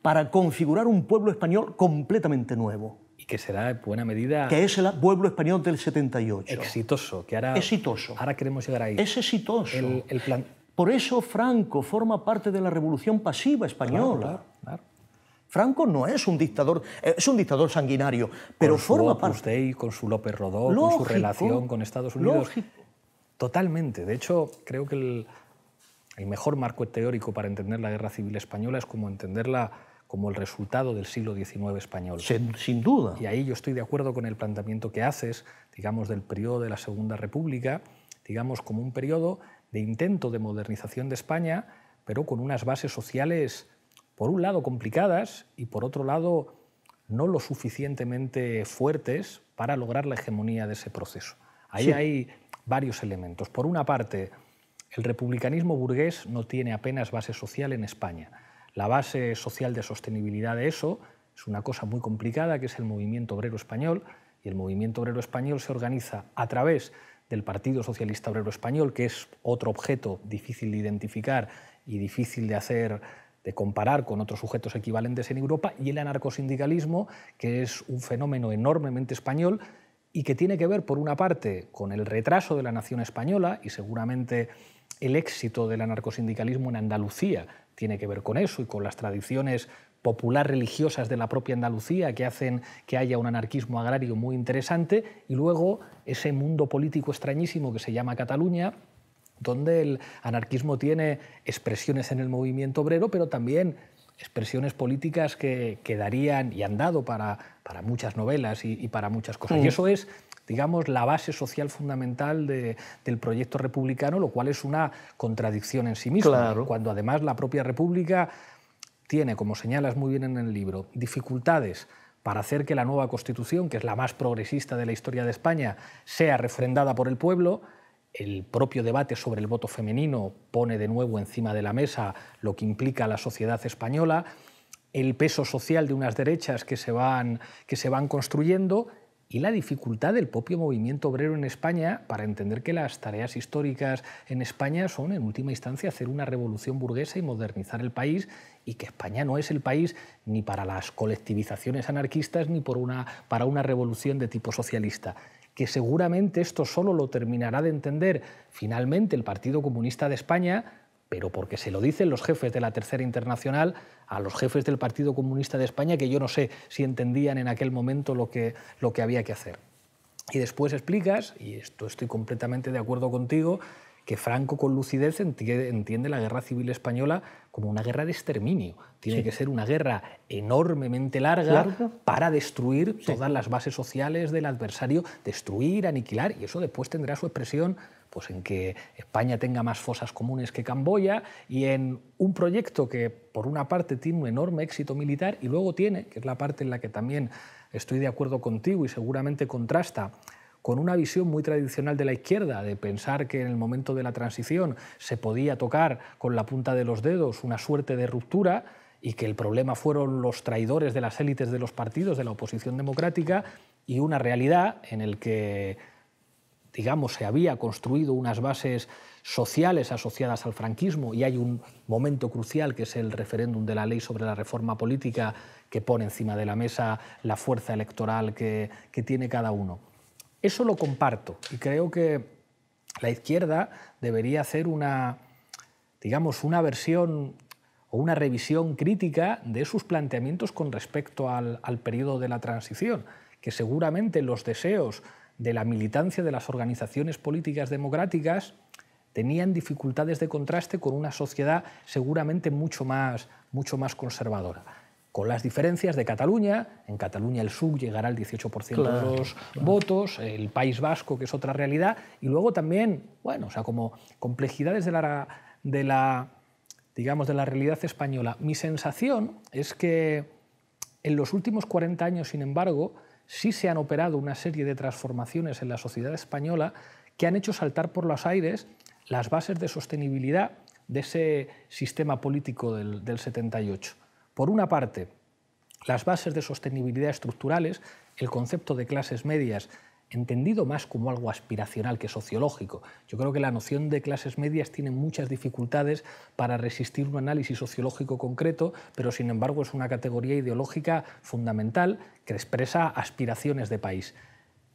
para configurar un pueblo español completamente nuevo. Y que será en buena medida... Que es el pueblo español del 78. Exitoso, que ahora... Exitoso. Ahora queremos llegar ahí. Es exitoso. El, plan... Por eso Franco forma parte de la revolución pasiva española. Franco no es un dictador, eh, es un dictador sanguinario, pero con forma su Opus parte. con su López Rodó, con su relación con Estados Unidos. Totalmente. De hecho, creo que el, mejor marco teórico para entender la guerra civil española es como entenderla como el resultado del siglo XIX español. Sin, sin duda. Y ahí yo estoy de acuerdo con el planteamiento que haces, digamos, del periodo de la Segunda República, digamos, como un periodo de intento de modernización de España, pero con unas bases sociales por un lado complicadas y por otro lado no lo suficientemente fuertes para lograr la hegemonía de ese proceso. Ahí hay varios elementos. Por una parte, el republicanismo burgués no tiene apenas base social en España. La base social de sostenibilidad de eso es una cosa muy complicada, que es el movimiento obrero español, y el movimiento obrero español se organiza a través del Partido Socialista Obrero Español, que es otro objeto difícil de identificar y difícil de hacer de comparar con otros sujetos equivalentes en Europa, y el anarcosindicalismo, que es un fenómeno enormemente español y que tiene que ver, por una parte, con el retraso de la nación española y seguramente el éxito del anarcosindicalismo en Andalucía tiene que ver con eso y con las tradiciones popular religiosas de la propia Andalucía que hacen que haya un anarquismo agrario muy interesante y luego ese mundo político extrañísimo que se llama Cataluña donde el anarquismo tiene expresiones en el movimiento obrero, pero también expresiones políticas que, quedarían y han dado para, muchas novelas y, para muchas cosas. Y mm. eso es, digamos, la base social fundamental del proyecto republicano, lo cual es una contradicción en sí misma, cuando además la propia República tiene, como señalas muy bien en el libro, dificultades para hacer que la nueva Constitución, que es la más progresista de la historia de España, sea refrendada por el pueblo, el propio debate sobre el voto femenino pone de nuevo encima de la mesa lo que implica la sociedad española, el peso social de unas derechas que se van, que se van construyendo y la dificultad del propio movimiento obrero en España para entender que las tareas históricas en España son, en última instancia, hacer una revolución burguesa y modernizar el país, y que España no es el país ni para las colectivizaciones anarquistas ni para una revolución de tipo socialista que seguramente esto solo lo terminará de entender finalmente el Partido Comunista de España, pero porque se lo dicen los jefes de la Tercera Internacional a los jefes del Partido Comunista de España, que yo no sé si entendían en aquel momento lo que, lo que había que hacer. Y después explicas, y esto estoy completamente de acuerdo contigo, que Franco con lucidez entiende la guerra civil española como una guerra de exterminio. Tiene que ser una guerra enormemente larga, para destruir todas las bases sociales del adversario, destruir, aniquilar, y eso después tendrá su expresión pues, en que España tenga más fosas comunes que Camboya y en un proyecto que por una parte tiene un enorme éxito militar y luego tiene, que es la parte en la que también estoy de acuerdo contigo y seguramente contrasta, con una visión muy tradicional de la izquierda, de pensar que en el momento de la transición se podía tocar con la punta de los dedos una suerte de ruptura y que el problema fueron los traidores de las élites de los partidos, de la oposición democrática, y una realidad en la que digamos, se había construido unas bases sociales asociadas al franquismo y hay un momento crucial que es el referéndum de la ley sobre la reforma política que pone encima de la mesa la fuerza electoral que tiene cada uno. Eso lo comparto y creo que la izquierda debería hacer una, digamos, una versión o una revisión crítica de sus planteamientos con respecto al, periodo de la transición, que seguramente los deseos de la militancia de las organizaciones políticas democráticas tenían dificultades de contraste con una sociedad seguramente mucho más, mucho más conservadora con las diferencias de Cataluña. En Cataluña el sur llegará al 18% de los votos, el País Vasco, que es otra realidad, y luego también, bueno, o sea, como complejidades de la, de la digamos, de la realidad española. Mi sensación es que en los últimos 40 años, sin embargo, sí se han operado una serie de transformaciones en la sociedad española que han hecho saltar por los aires las bases de sostenibilidad de ese sistema político del, del 78 por una parte, las bases de sostenibilidad estructurales, el concepto de clases medias entendido más como algo aspiracional que sociológico. Yo creo que la noción de clases medias tiene muchas dificultades para resistir un análisis sociológico concreto, pero sin embargo es una categoría ideológica fundamental que expresa aspiraciones de país.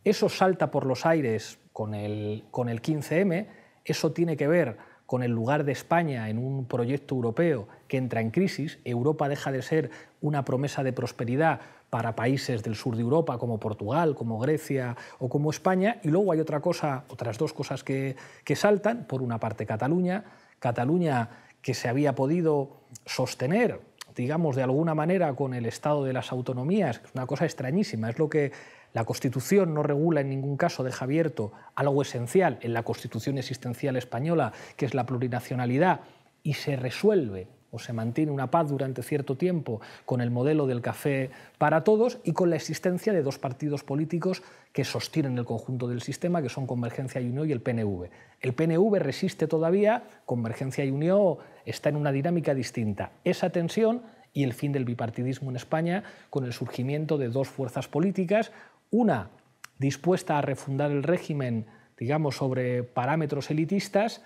Eso salta por los aires con el, con 15M, eso tiene que ver con el lugar de España en un proyecto europeo que entra en crisis, Europa deja de ser una promesa de prosperidad para países del sur de Europa como Portugal, como Grecia o como España, y luego hay otra cosa, otras dos cosas que, que saltan, por una parte Cataluña, Cataluña que se había podido sostener digamos, de alguna manera con el estado de las autonomías, es una cosa extrañísima, es lo que la Constitución no regula en ningún caso, deja abierto algo esencial en la Constitución existencial española, que es la plurinacionalidad, y se resuelve o se mantiene una paz durante cierto tiempo con el modelo del café para todos y con la existencia de dos partidos políticos que sostienen el conjunto del sistema, que son Convergencia y Unión y el PNV. El PNV resiste todavía, Convergencia y Unión está en una dinámica distinta. Esa tensión y el fin del bipartidismo en España con el surgimiento de dos fuerzas políticas, una dispuesta a refundar el régimen, digamos, sobre parámetros elitistas,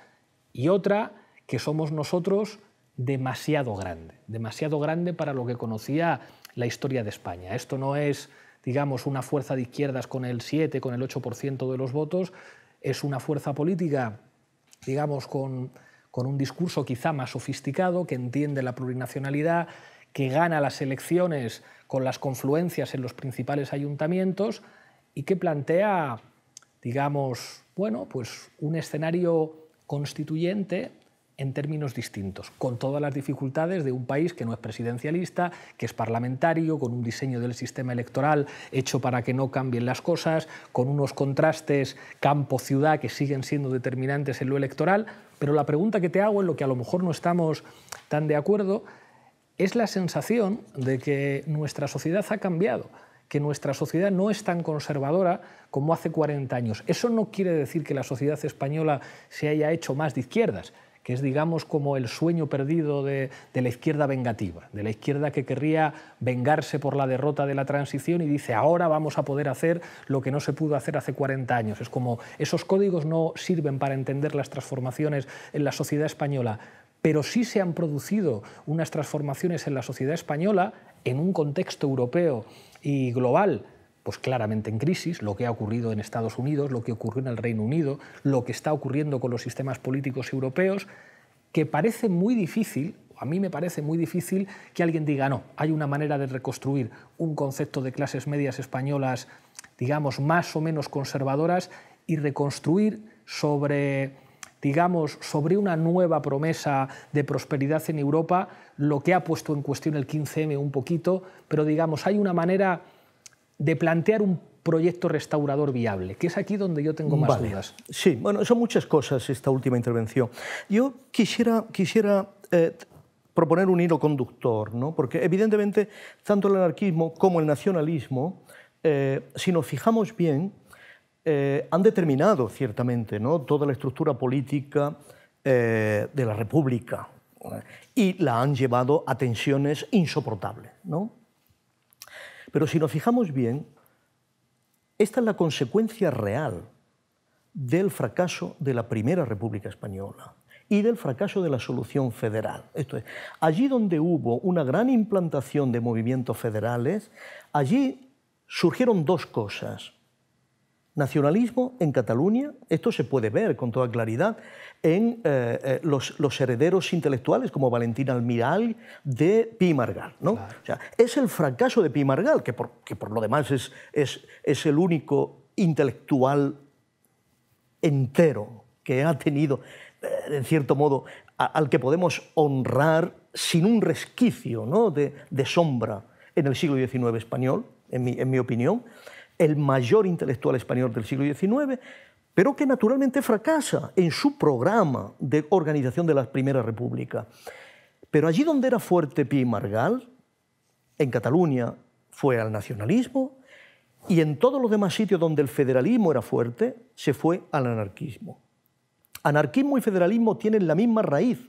y otra que somos nosotros demasiado grande, demasiado grande para lo que conocía la historia de España. Esto no es, digamos, una fuerza de izquierdas con el 7, con el 8% de los votos, es una fuerza política, digamos, con, con un discurso quizá más sofisticado, que entiende la plurinacionalidad, que gana las elecciones con las confluencias en los principales ayuntamientos y que plantea, digamos, bueno, pues un escenario constituyente en términos distintos, con todas las dificultades de un país que no es presidencialista, que es parlamentario, con un diseño del sistema electoral hecho para que no cambien las cosas, con unos contrastes campo-ciudad que siguen siendo determinantes en lo electoral. Pero la pregunta que te hago, en lo que a lo mejor no estamos tan de acuerdo, es la sensación de que nuestra sociedad ha cambiado, que nuestra sociedad no es tan conservadora como hace 40 años. Eso no quiere decir que la sociedad española se haya hecho más de izquierdas, que es, digamos, como el sueño perdido de, la izquierda vengativa, de la izquierda que querría vengarse por la derrota de la transición y dice, ahora vamos a poder hacer lo que no se pudo hacer hace 40 años. Es como, esos códigos no sirven para entender las transformaciones en la sociedad española pero sí se han producido unas transformaciones en la sociedad española en un contexto europeo y global pues claramente en crisis, lo que ha ocurrido en Estados Unidos, lo que ocurrió en el Reino Unido, lo que está ocurriendo con los sistemas políticos europeos, que parece muy difícil, a mí me parece muy difícil que alguien diga, no, hay una manera de reconstruir un concepto de clases medias españolas, digamos, más o menos conservadoras y reconstruir sobre digamos, sobre una nueva promesa de prosperidad en Europa, lo que ha puesto en cuestión el 15M un poquito, pero digamos, hay una manera de plantear un proyecto restaurador viable, que es aquí donde yo tengo más dudas. Sí, bueno, son muchas cosas esta última intervención. Yo quisiera, quisiera eh, proponer un hilo conductor, porque evidentemente tanto el anarquismo como el nacionalismo, eh, si nos fijamos bien, eh, han determinado ciertamente toda la estructura política eh, de la República y la han llevado a tensiones insoportables. Pero si nos fijamos bien, esta es la consecuencia real del fracaso de la Primera República Española y del fracaso de la solución federal. Esto es, allí donde hubo una gran implantación de movimientos federales, allí surgieron dos cosas. Nacionalismo en Cataluña, esto se puede ver con toda claridad en eh, eh, los, herederos intelectuales como Valentín Almiral de Pimargal. ¿no? sea, es el fracaso de Pimargal, que por, por lo demás es, es, el único intelectual entero que ha tenido, eh, en cierto modo, al que podemos honrar sin un resquicio ¿no? de, sombra en el siglo XIX español, en en mi opinión el mayor intelectual español del siglo XIX, pero que naturalmente fracasa en su programa de organización de la Primera República. Pero allí donde era fuerte Pi Margal, en Cataluña fue al nacionalismo, y en todos los demás sitios donde el federalismo era fuerte, se fue al anarquismo. Anarquismo y federalismo tienen la misma raíz,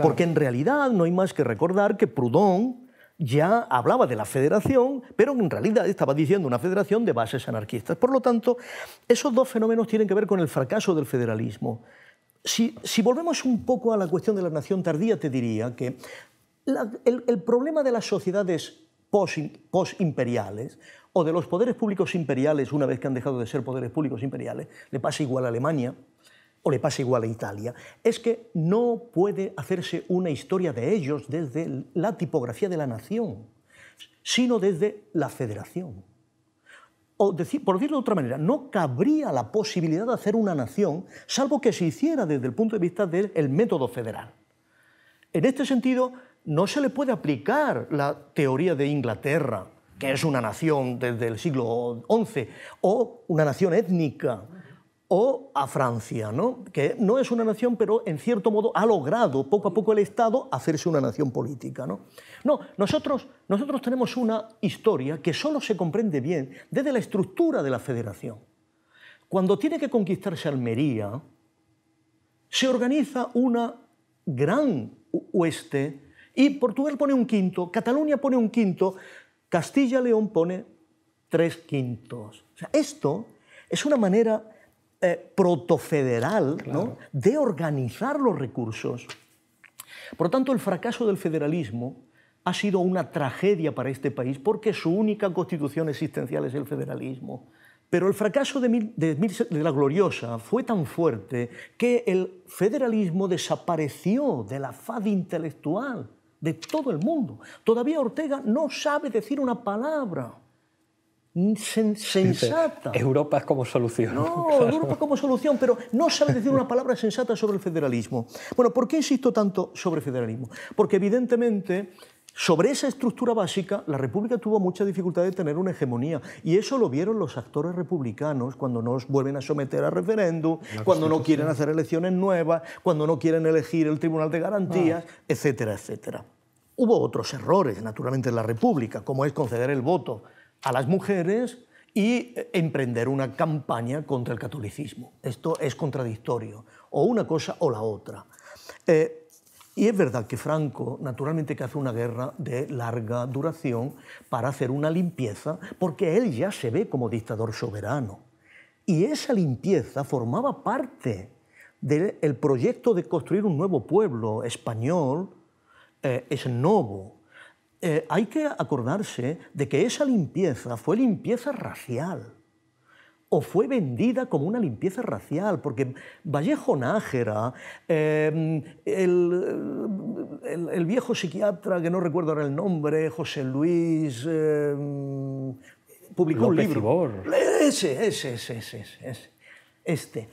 porque en realidad no hay más que recordar que Proudhon ya hablaba de la federación, pero en realidad estaba diciendo una federación de bases anarquistas. Por lo tanto, esos dos fenómenos tienen que ver con el fracaso del federalismo. Si, volvemos un poco a la cuestión de la nación tardía, te diría que el, el, problema de las sociedades postimperiales o de los poderes públicos imperiales, una vez que han dejado de ser poderes públicos imperiales, le pasa igual a Alemania, o le pasa igual a Italia, es que no puede hacerse una historia de ellos desde la tipografía de la nación, sino desde la federación. O por decirlo de otra manera, no cabría la posibilidad de hacer una nación, salvo que se hiciera desde el punto de vista del método federal. En este sentido, no se le puede aplicar la teoría de Inglaterra, que es una nación desde el siglo XI, o una nación étnica, o a Francia, ¿no? que no es una nación, pero en cierto modo ha logrado poco a poco el Estado hacerse una nación política. No, no nosotros, nosotros tenemos una historia que solo se comprende bien desde la estructura de la federación. Cuando tiene que conquistarse Almería, se organiza una gran hueste y Portugal pone un quinto, Cataluña pone un quinto, Castilla-León pone tres quintos. esto es una manera eh, protofederal de organizar los recursos. Por lo tanto, el fracaso del federalismo ha sido una tragedia para este país porque su única constitución existencial es el federalismo. Pero el fracaso de, de, la gloriosa fue tan fuerte que el federalismo desapareció de la faz intelectual de todo el mundo. Todavía Ortega no sabe decir una palabra sensata. Europa es como solución. No, (laughs) Europa como solución, pero no sabe decir una palabra sensata sobre el federalismo. Bueno, ¿por qué insisto tanto sobre el federalismo? Porque evidentemente sobre esa estructura básica, la República tuvo mucha dificultad de tener una hegemonía. Y eso lo vieron los actores republicanos cuando nos vuelven a someter a referéndum, cuando no quieren hacer elecciones nuevas, cuando no quieren elegir el Tribunal de Garantías, ah. etcétera, etcétera. Hubo otros errores, naturalmente, en la República, como es conceder el voto a las mujeres y eh, emprender una campaña contra el catolicismo. Esto es contradictorio, o una cosa o la otra. Eh, y es verdad que Franco, naturalmente, que hace una guerra de larga duración para hacer una limpieza, porque él ya se ve como dictador soberano. Y esa limpieza formaba parte del proyecto de construir un nuevo pueblo español, eh, es novo, eh, hay que acordarse de que esa limpieza fue limpieza racial o fue vendida como una limpieza racial, porque Vallejo Nájera, em, el, viejo psiquiatra, que no recuerdo ahora el nombre, José Luis, em, publicó un libro. Ese, ese, ese, este.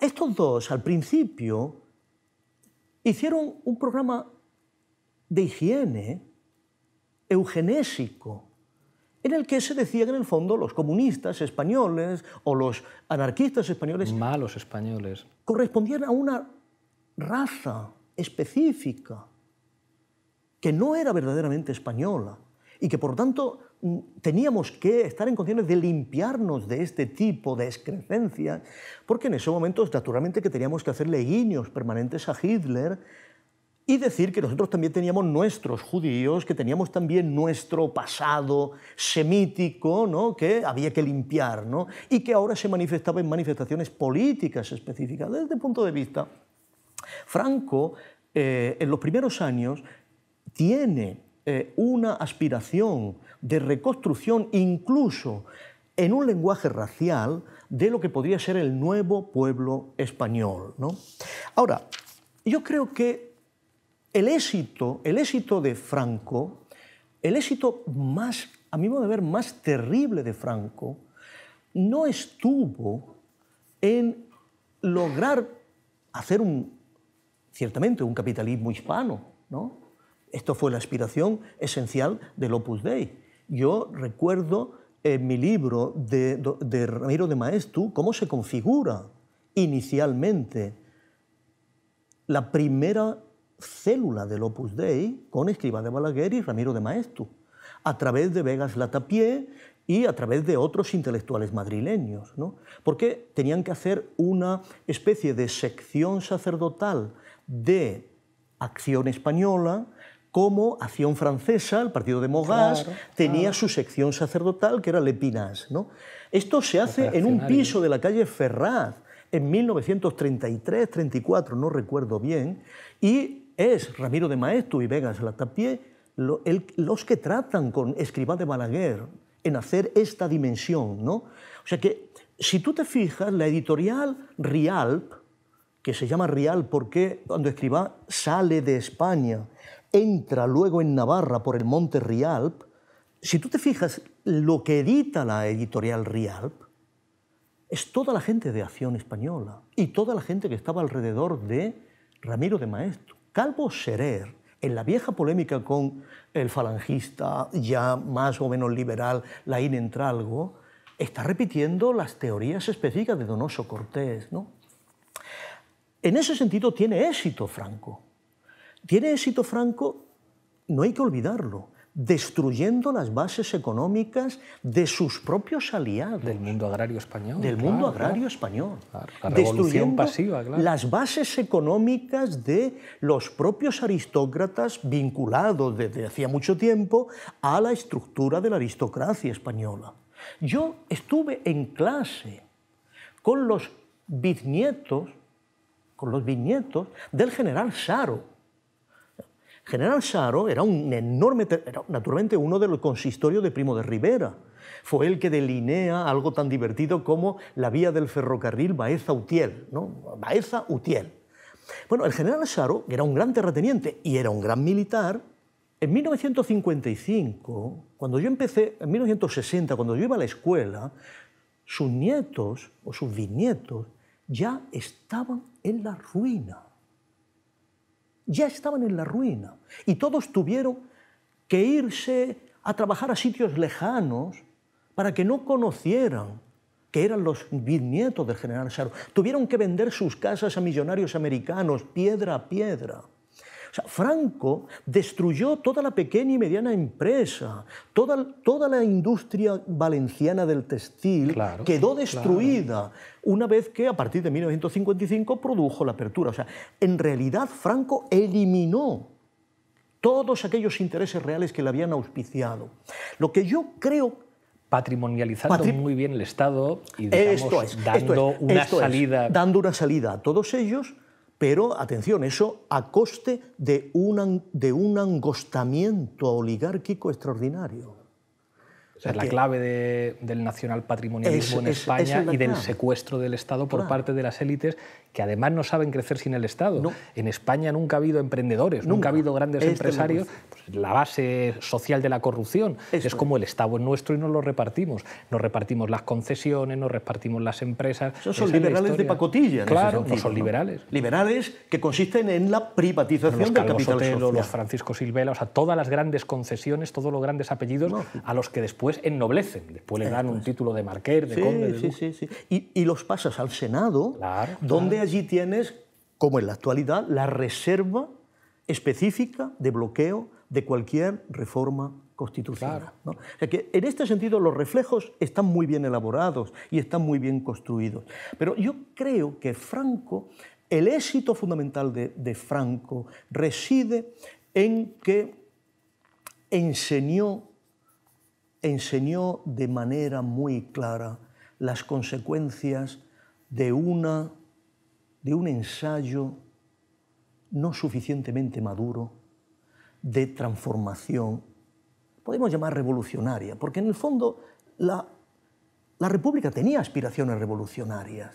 Estos dos, al principio, hicieron un programa de higiene eugenésico, en el que se decía que en el fondo los comunistas españoles o los anarquistas españoles... Malos españoles. Correspondían a una raza específica que no era verdaderamente española y que por tanto mm, teníamos que estar en condiciones de limpiarnos de este tipo de excrecencia, porque en esos momentos naturalmente que teníamos que hacerle guiños permanentes a Hitler y decir que nosotros también teníamos nuestros judíos, que teníamos también nuestro pasado semítico, ¿no? que había que limpiar, ¿no? y que ahora se manifestaba en manifestaciones políticas específicas. Desde el punto de vista, Franco, eh, en los primeros años, tiene eh, una aspiración de reconstrucción incluso en un lenguaje racial de lo que podría ser el nuevo pueblo español. Ahora, yo creo que el éxito, el éxito de Franco, el éxito más, a mi modo de ver, más terrible de Franco, no estuvo en lograr hacer un, ciertamente, un capitalismo hispano, ¿no? Esto fue la aspiración esencial del Opus Dei. Yo recuerdo en mi libro de, de Ramiro de Maestu cómo se configura inicialmente la primera célula del Opus Dei con escriba de Balaguer y Ramiro de Maestu, a través de Vegas Latapié y a través de otros intelectuales madrileños, porque tenían que hacer una especie de sección sacerdotal de acción española, como Acción Francesa, el partido de Mogás, tenía su sección sacerdotal, que era Lepinas. ¿no? Esto se hace en un piso de la calle Ferraz, en 1933-34, no recuerdo bien, y es Ramiro de Maestu y Vegas Latapié los que tratan con Escribá de Balaguer en hacer esta dimensión. ¿no? O sea que, si tú te fijas, la editorial Rialp, que se llama Rialp porque cuando Escribá sale de España, entra luego en Navarra por el monte Rialp, si tú te fijas, lo que edita la editorial Rialp es toda la gente de Acción Española y toda la gente que estaba alrededor de Ramiro de Maestu. Calvo Serer, en la vieja polémica con el falangista ya más o menos liberal Laín Entralgo, está repitiendo las teorías específicas de Donoso Cortés. ¿no? En ese sentido tiene éxito Franco. Tiene éxito Franco, no hay que olvidarlo, destruyendo las bases económicas de sus propios aliados. Del mundo agrario español. Del mundo agrario español. destruyendo pasiva, las bases económicas de los propios aristócratas vinculados desde hacía mucho tiempo a la estructura de la aristocracia española. Yo estuve en clase con los bisnietos, con los bisnietos del general Saro General Saro era un enorme, era naturalmente uno de los consistorios de Primo de Rivera. Fue el que delinea algo tan divertido como la vía del ferrocarril Baeza-Utiel. ¿no? Baeza-Utiel. Bueno, el general Saro era un gran terrateniente y era un gran militar. En 1955, cuando yo empecé, en 1960, cuando yo iba a la escuela, sus nietos o sus bisnietos ya estaban en la ruina ya estaban en la ruina y todos tuvieron que irse a trabajar a sitios lejanos para que no conocieran que eran los bisnietos del general Saro. Tuvieron que vender sus casas a millonarios americanos piedra a piedra. O sea, Franco destruyó toda la pequeña y mediana empresa, toda, toda la industria valenciana del textil quedó destruida una vez que a partir de 1955 produjo la apertura. O sea, en realidad Franco eliminó todos aquellos intereses reales que le habían auspiciado. Lo que yo creo patrimonializando muy bien el Estado y dando salida. dando una salida a todos ellos pero, atención, eso a coste de un, angostamiento oligárquico extraordinario es la clave del nacional patrimonialismo en España y del secuestro del Estado por parte de las élites, que además no saben crecer sin el Estado. En España nunca ha habido emprendedores, nunca, ha habido grandes este empresarios. Pues, la base social de la corrupción es como el Estado es nuestro y nos lo repartimos. Nos repartimos las concesiones, nos repartimos las empresas. son liberales de pacotilla. Claro, no son liberales. Liberales que consisten en la privatización los del capital Los Francisco Silvela, o sea, todas las grandes concesiones, todos los grandes apellidos a los que después después ennoblecen, después le dan un título de marqués, de conde. Y, los pasas al Senado, donde allí tienes, como en la actualidad, la reserva específica de bloqueo de cualquier reforma constitucional. en este sentido los reflejos están muy bien elaborados y están muy bien construidos. Pero yo creo que Franco, el éxito fundamental de, de Franco reside en que enseñó enseñó de manera muy clara las consecuencias de, una, de un ensayo no suficientemente maduro de transformación, podemos llamar revolucionaria, porque en el fondo la, República tenía aspiraciones revolucionarias,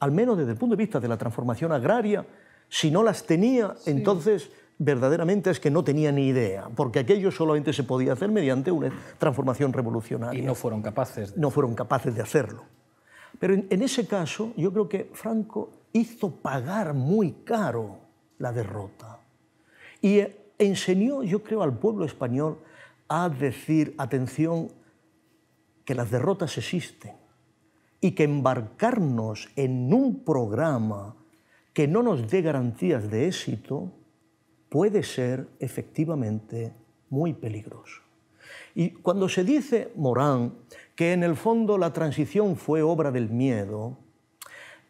al menos desde el punto de vista de la transformación agraria, si no las tenía, entonces verdaderamente es que no tenía ni idea, porque aquello solamente se podía hacer mediante una transformación revolucionaria. Y no fueron capaces. No fueron capaces de hacerlo. Pero en ese caso, yo creo que Franco hizo pagar muy caro la derrota. Y eh, enseñó, yo creo, al pueblo español a decir, atención, que las derrotas existen y que embarcarnos en un programa que no nos dé garantías de éxito puede ser efectivamente muy peligroso. Y cuando se dice Morán que en el fondo la transición fue obra del miedo,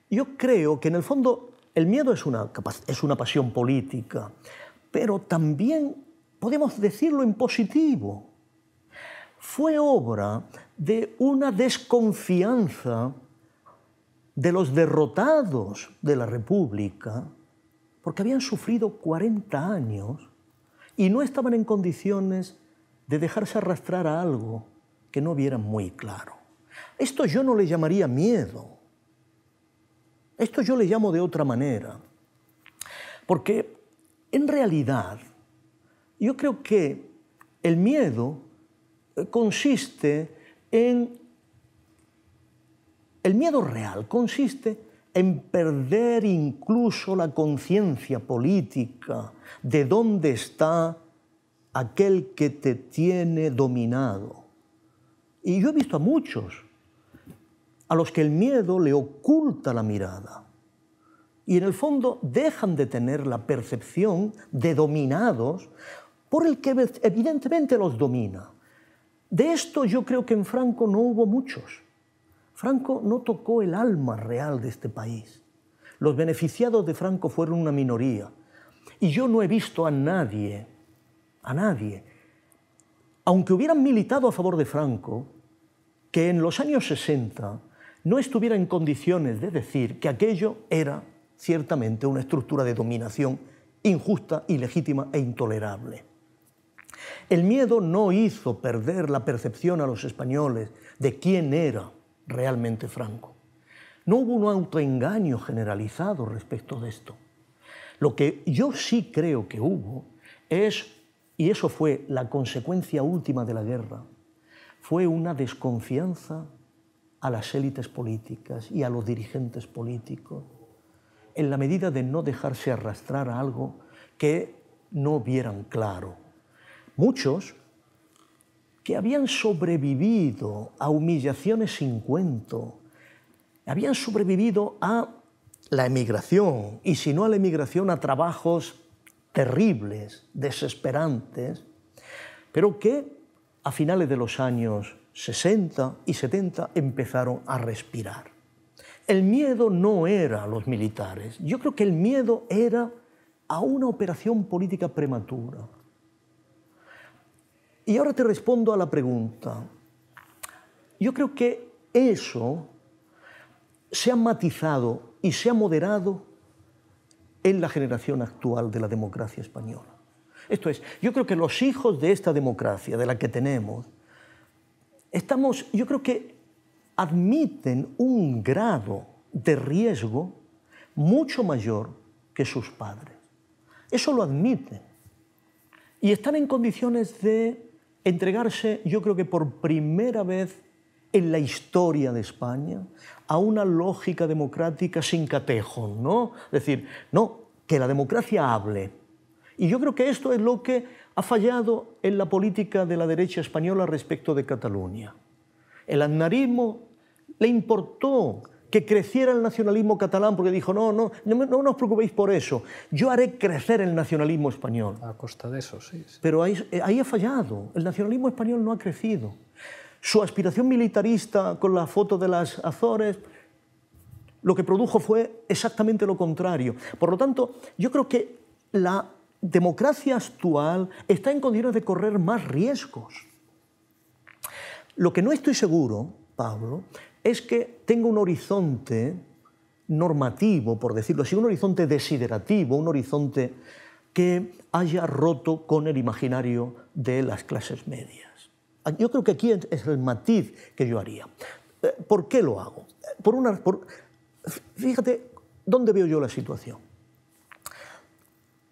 yo creo que en el fondo el miedo es una, es una pasión política, pero también podemos decirlo en positivo. Fue obra de una desconfianza de los derrotados de la República porque habían sufrido 40 años y no estaban en condiciones de dejarse arrastrar a algo que no viera muy claro. Esto yo no le llamaría miedo, esto yo le llamo de otra manera, porque en realidad yo creo que el miedo eh, consiste en... El miedo real consiste en perder incluso la conciencia política de dónde está aquel que te tiene dominado. Y yo he visto a muchos a los que el miedo le oculta la mirada y en el fondo dejan de tener la percepción de dominados por el que evidentemente los domina. De esto yo creo que en Franco no hubo muchos. Franco no tocó el alma real de este país. Los beneficiados de Franco fueron una minoría. Y yo no he visto a nadie, a nadie, aunque hubieran militado a favor de Franco, que en los años 60 no estuviera en condiciones de decir que aquello era ciertamente una estructura de dominación injusta, ilegítima e intolerable. El miedo no hizo perder la percepción a los españoles de quién era realmente franco. No hubo un autoengaño generalizado respecto de esto. Lo que yo sí creo que hubo es, y eso fue la consecuencia última de la guerra, fue una desconfianza a las élites políticas y a los dirigentes políticos, en la medida de no dejarse arrastrar a algo que no vieran claro. Muchos que habían sobrevivido a humillaciones sin cuento, habían sobrevivido a la emigración, y si no a la emigración, a trabajos terribles, desesperantes, pero que a finales de los años 60 y 70 empezaron a respirar. El miedo no era a los militares, yo creo que el miedo era a una operación política prematura, y ahora te respondo a la pregunta. Yo creo que eso se ha matizado y se ha moderado en la generación actual de la democracia española. Esto es, yo creo que los hijos de esta democracia, de la que tenemos, estamos, yo creo que admiten un grado de riesgo mucho mayor que sus padres. Eso lo admiten. Y están en condiciones de entregarse, yo creo que por primera vez en la historia de España, a una lógica democrática sin catejo, ¿no? Es decir, no, que la democracia hable. Y yo creo que esto es lo que ha fallado en la política de la derecha española respecto de Cataluña. El anarismo le importó que creciera el nacionalismo catalán, porque dijo, no, no, no, os preocupéis por eso, yo haré crecer el nacionalismo español. A costa de eso, sí. Pero eh, ahí ha fallado, el nacionalismo español no ha crecido. Su aspiración militarista con la foto de las Azores, lo que produjo fue exactamente lo contrario. Por lo tanto, yo creo que la democracia actual está en condiciones de correr más riesgos. Lo que no estoy seguro, Pablo, es que tengo un horizonte normativo, por decirlo así, un horizonte desiderativo, un horizonte que haya roto con el imaginario de las clases medias. Yo creo que aquí es el matiz que yo haría. Eh, ¿Por qué lo hago? Por una, Fíjate, ¿dónde veo yo la situación?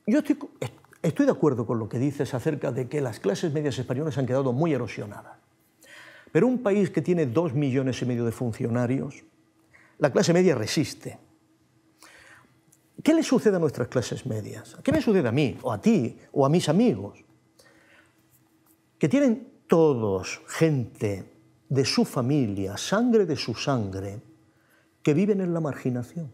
Yo estoy, estoy de acuerdo con lo que dices acerca de que las clases medias españolas han quedado muy erosionadas. Pero un país que tiene dos millones y medio de funcionarios, la clase media resiste. ¿Qué le sucede a nuestras clases medias? ¿Qué le sucede a mí, o a ti, o a mis amigos? Que tienen todos gente de su familia, sangre de su sangre, que viven en la marginación.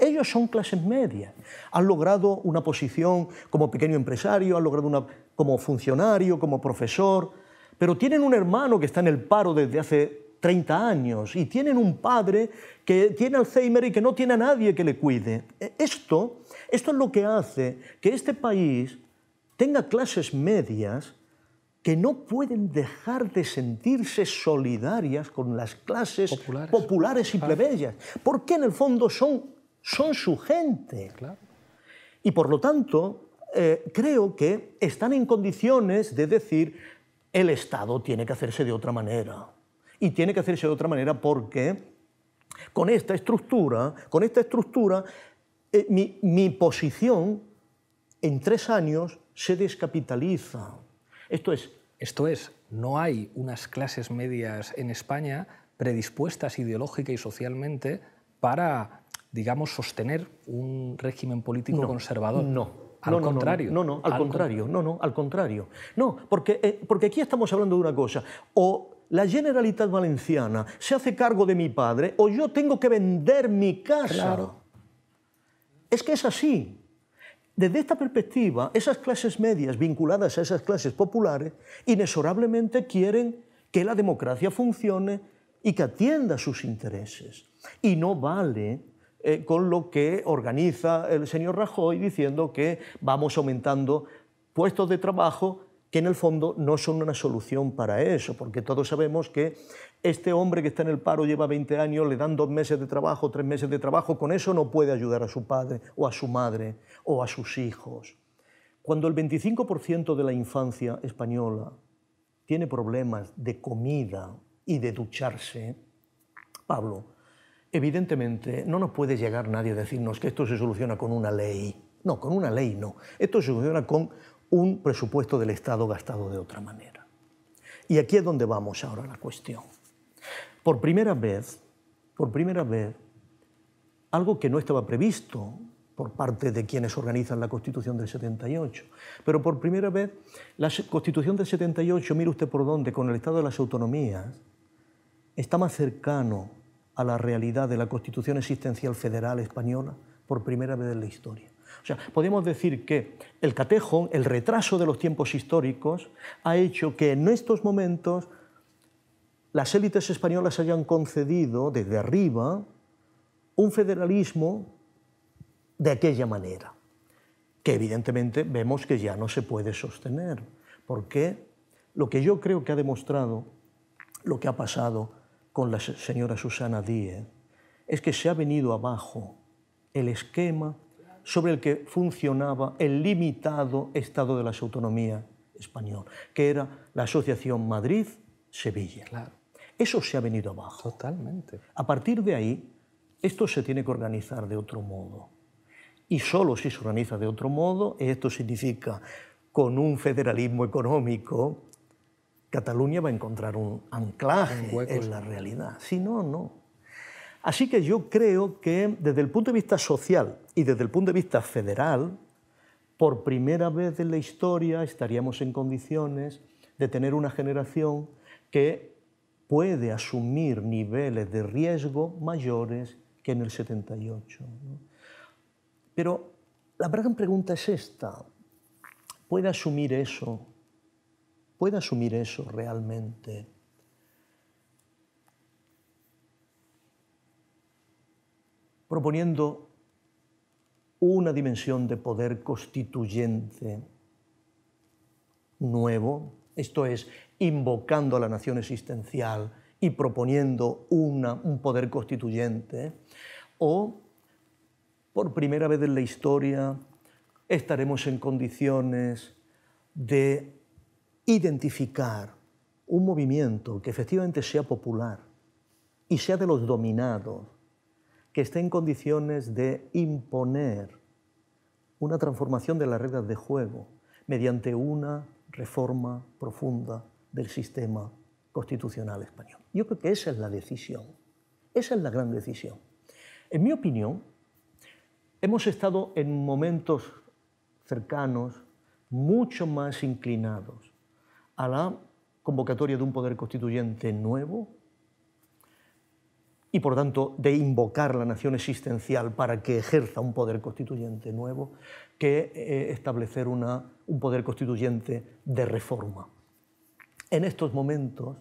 ellos son clases medias. Han logrado una posición como pequeño empresario, han logrado una como funcionario, como profesor, pero tienen un hermano que está en el paro desde hace 30 años y tienen un padre que tiene Alzheimer y que no tiene a nadie que le cuide. E, esto, esto es lo que hace que este país tenga clases medias que no pueden dejar de sentirse solidarias con las clases populares, y plebeyas, porque en el fondo son, son su gente. Y por lo tanto, eh, creo que están en condiciones de decir, el Estado tiene que hacerse de otra manera. Y tiene que hacerse de otra manera porque con esta estructura, con esta estructura eh, mi, posición en tres años se descapitaliza. Esto es... Esto es, no hay unas clases medias en España predispuestas ideológica y socialmente para, digamos, sostener un régimen político conservador. No, al contrario. No, no, al, contrario. No, no, al contrario. No, porque, eh, porque aquí estamos hablando de una cosa. O la Generalitat Valenciana se hace cargo de mi padre o yo tengo que vender mi casa. Claro. Es que es así. Desde esta perspectiva, esas clases medias vinculadas a esas clases populares inexorablemente quieren que la democracia funcione y que atienda sus intereses. Y no vale eh, con lo que organiza el señor Rajoy diciendo que vamos aumentando puestos de trabajo que en el fondo no son una solución para eso, porque todos sabemos que este hombre que está en el paro lleva 20 años, le dan dos meses de trabajo, tres meses de trabajo, con eso no puede ayudar a su padre o a su madre o a sus hijos. Cuando el 25% de la infancia española tiene problemas de comida y de ducharse, Pablo, Evidentemente, no nos puede llegar nadie a decirnos que esto se soluciona con una ley. No, con una ley no. Esto se soluciona con un presupuesto del Estado gastado de otra manera. Y aquí es donde vamos ahora la cuestión. Por primera vez, por primera vez, algo que no estaba previsto por parte de quienes organizan la Constitución del 78. Pero por primera vez, la Constitución del 78, mire usted por dónde, con el Estado de las Autonomías, está más cercano a la realidad de la Constitución Existencial Federal Española por primera vez en la historia. O sea, podemos decir que el catejón, el retraso de los tiempos históricos, ha hecho que en estos momentos las élites españolas hayan concedido desde arriba un federalismo de aquella manera, que evidentemente vemos que ya no se puede sostener, porque lo que yo creo que ha demostrado lo que ha pasado con la señora Susana Díez es que se ha venido abajo el esquema sobre el que funcionaba el limitado Estado de las Autonomías español, que era la Asociación Madrid-Sevilla. Claro. Eso se ha venido abajo. Totalmente. A partir de ahí, esto se tiene que organizar de otro modo. Y solo si se organiza de otro modo, esto significa con un federalismo económico, Cataluña va a encontrar un anclaje en, la realidad. Si no, no. Así que yo creo que desde el punto de vista social y desde el punto de vista federal, por primera vez en la historia estaríamos en condiciones de tener una generación que puede asumir niveles de riesgo mayores que en el 78. Pero la gran pregunta es esta. ¿Puede asumir eso puede asumir eso realmente. Proponiendo una dimensión de poder constituyente nuevo, esto es, invocando a la nación existencial y proponiendo una, un poder constituyente, o por primera vez en la historia estaremos en condiciones de identificar un movimiento que efectivamente sea popular y sea de los dominados, que esté en condiciones de imponer una transformación de las reglas de juego mediante una reforma profunda del sistema constitucional español. Yo creo que esa es la decisión, esa es la gran decisión. En mi opinión, hemos estado en momentos cercanos mucho más inclinados a la convocatoria de un poder constituyente nuevo y por tanto de invocar la nación existencial para que ejerza un poder constituyente nuevo que eh, establecer un poder constituyente de reforma. En estos momentos,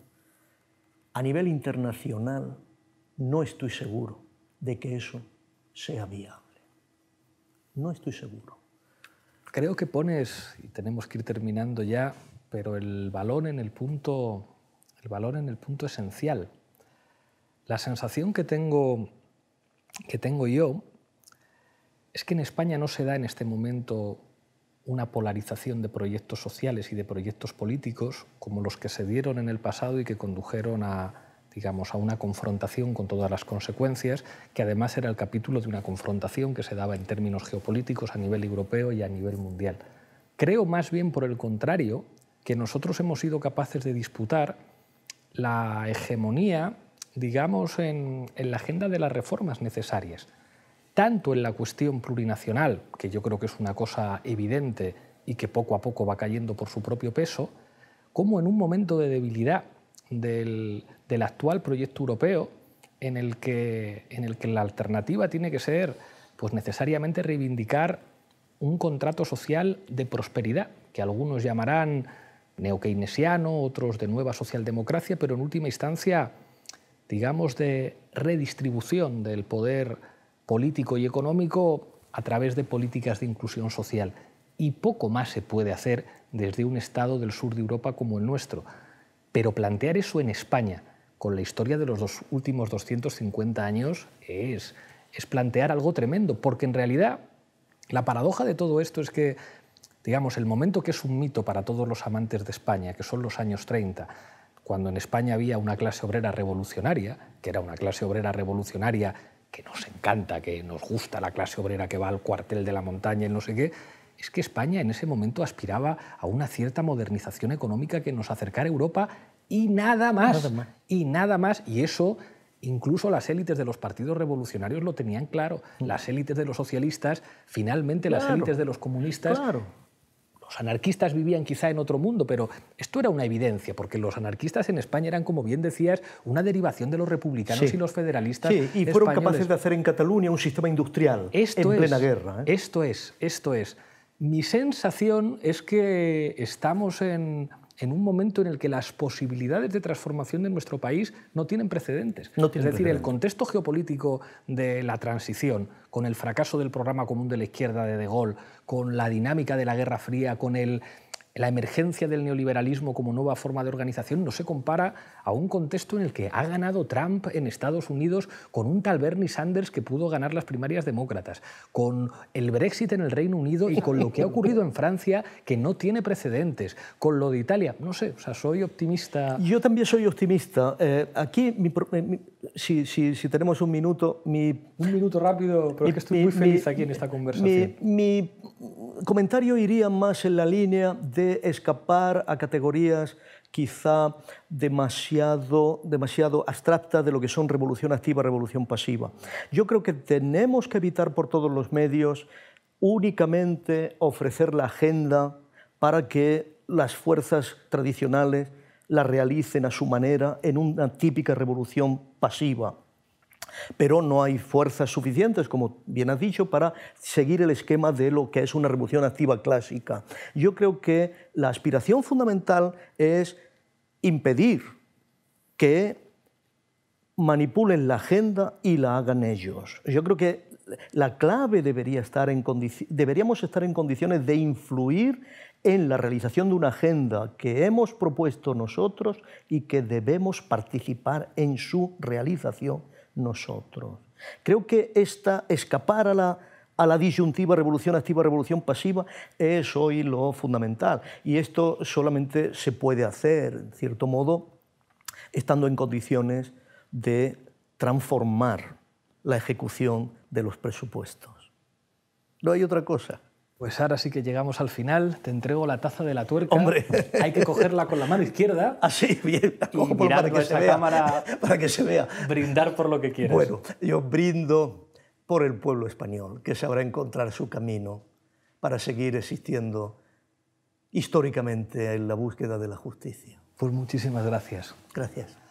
a nivel internacional, no estoy seguro de que eso sea viable. No estoy seguro. Creo que pones, y tenemos que ir terminando ya, pero el valor en el punto, el valor en el punto esencial. La sensación que tengo, yo es que en España no se da en este momento una polarización de proyectos sociales y de proyectos políticos como los que se dieron en el pasado y que condujeron a, digamos, a una confrontación con todas las consecuencias, que además era el capítulo de una confrontación que se daba en términos geopolíticos a nivel europeo y a nivel mundial. Creo más bien, por el contrario, que nosotros hemos sido capaces de disputar la hegemonía, digamos, en, la agenda de las reformas necesarias, tanto en la cuestión plurinacional, que yo creo que es una cosa evidente y que poco a poco va cayendo por su propio peso, como en un momento de debilidad del, actual proyecto europeo, en el, que, en el que la alternativa tiene que ser pues necesariamente reivindicar un contrato social de prosperidad, que algunos llamarán neokeynesiano, otros de nueva socialdemocracia, pero en última instancia, digamos, de redistribución del poder político y económico a través de políticas de inclusión social. Y poco más se puede hacer desde un Estado del sur de Europa como el nuestro. Pero plantear eso en España, con la historia de los dos últimos 250 años, es plantear algo tremendo, porque en realidad la paradoja de todo esto es que digamos, el momento que es un mito para todos los amantes de España, que son los años 30, cuando en España había una clase obrera revolucionaria, que era una clase obrera revolucionaria que nos encanta, que nos gusta la clase obrera que va al cuartel de la montaña y no sé qué, es que España en ese momento aspiraba a una cierta modernización económica que nos acercara a Europa y nada más. Y nada más. Y eso incluso las élites de los partidos revolucionarios lo tenían claro. Mm. Las élites de los socialistas, finalmente las élites de los comunistas. Claro. Los anarquistas vivían quizá en otro mundo, pero esto era una evidencia, porque los anarquistas en España eran, como bien decías, una derivación de los republicanos y los federalistas. Sí, y fueron capaces de hacer en Cataluña un sistema industrial en plena guerra. ¿eh? Esto es, esto es. Mi sensación es que estamos en en un momento en el que las posibilidades de transformación de nuestro país no tienen precedentes. es decir, el contexto geopolítico de la transición, con el fracaso del programa común de la izquierda de De Gaulle, con la dinámica de la Guerra Fría, con el la emergencia del neoliberalismo como nueva forma de organización no se compara a un contexto en el que ha ganado Trump en Estados Unidos con un tal Bernie Sanders que pudo ganar las primarias demócratas, con el Brexit en el Reino Unido y con lo que ha ocurrido en Francia que no tiene precedentes, con lo de Italia. No sé, o sea, soy optimista. Yo también soy optimista. Eh, aquí, si, tenemos un minuto, Un minuto rápido, pero es que estoy muy feliz aquí en esta conversación. mi comentario iría más en la línea de escapar a categorías quizá demasiado, demasiado abstractas de lo que son revolución activa, revolución pasiva. Yo creo que tenemos que evitar por todos los medios únicamente ofrecer la agenda para que las fuerzas tradicionales la realicen a su manera en una típica revolución pasiva pero no hay fuerzas suficientes, como bien has dicho, para seguir el esquema de lo que es una revolución activa clásica. Yo creo que la aspiración fundamental es impedir que manipulen la agenda y la hagan ellos. Yo creo que la clave debería deberíamos estar en condiciones de influir en la realización de una agenda que hemos propuesto nosotros y que debemos participar en su realización nosotros. Creo que esta escapar a la, a la disyuntiva revolución activa, revolución pasiva, es hoy lo fundamental. Y esto solamente se puede hacer, en cierto modo, estando en condiciones de transformar la ejecución de los presupuestos. No hay otra cosa. Pues ahora sí que llegamos al final. Te entrego la taza de la tuerca. Hombre, (laughs) hay que cogerla con la mano izquierda. (laughs) Así, bien. para que se vea. cámara (laughs) para que se vea. Brindar por lo que quieras. Bueno, yo brindo por el pueblo español, que sabrá encontrar su camino para seguir existiendo históricamente en la búsqueda de la justicia. Pues muchísimas gracias. Gracias.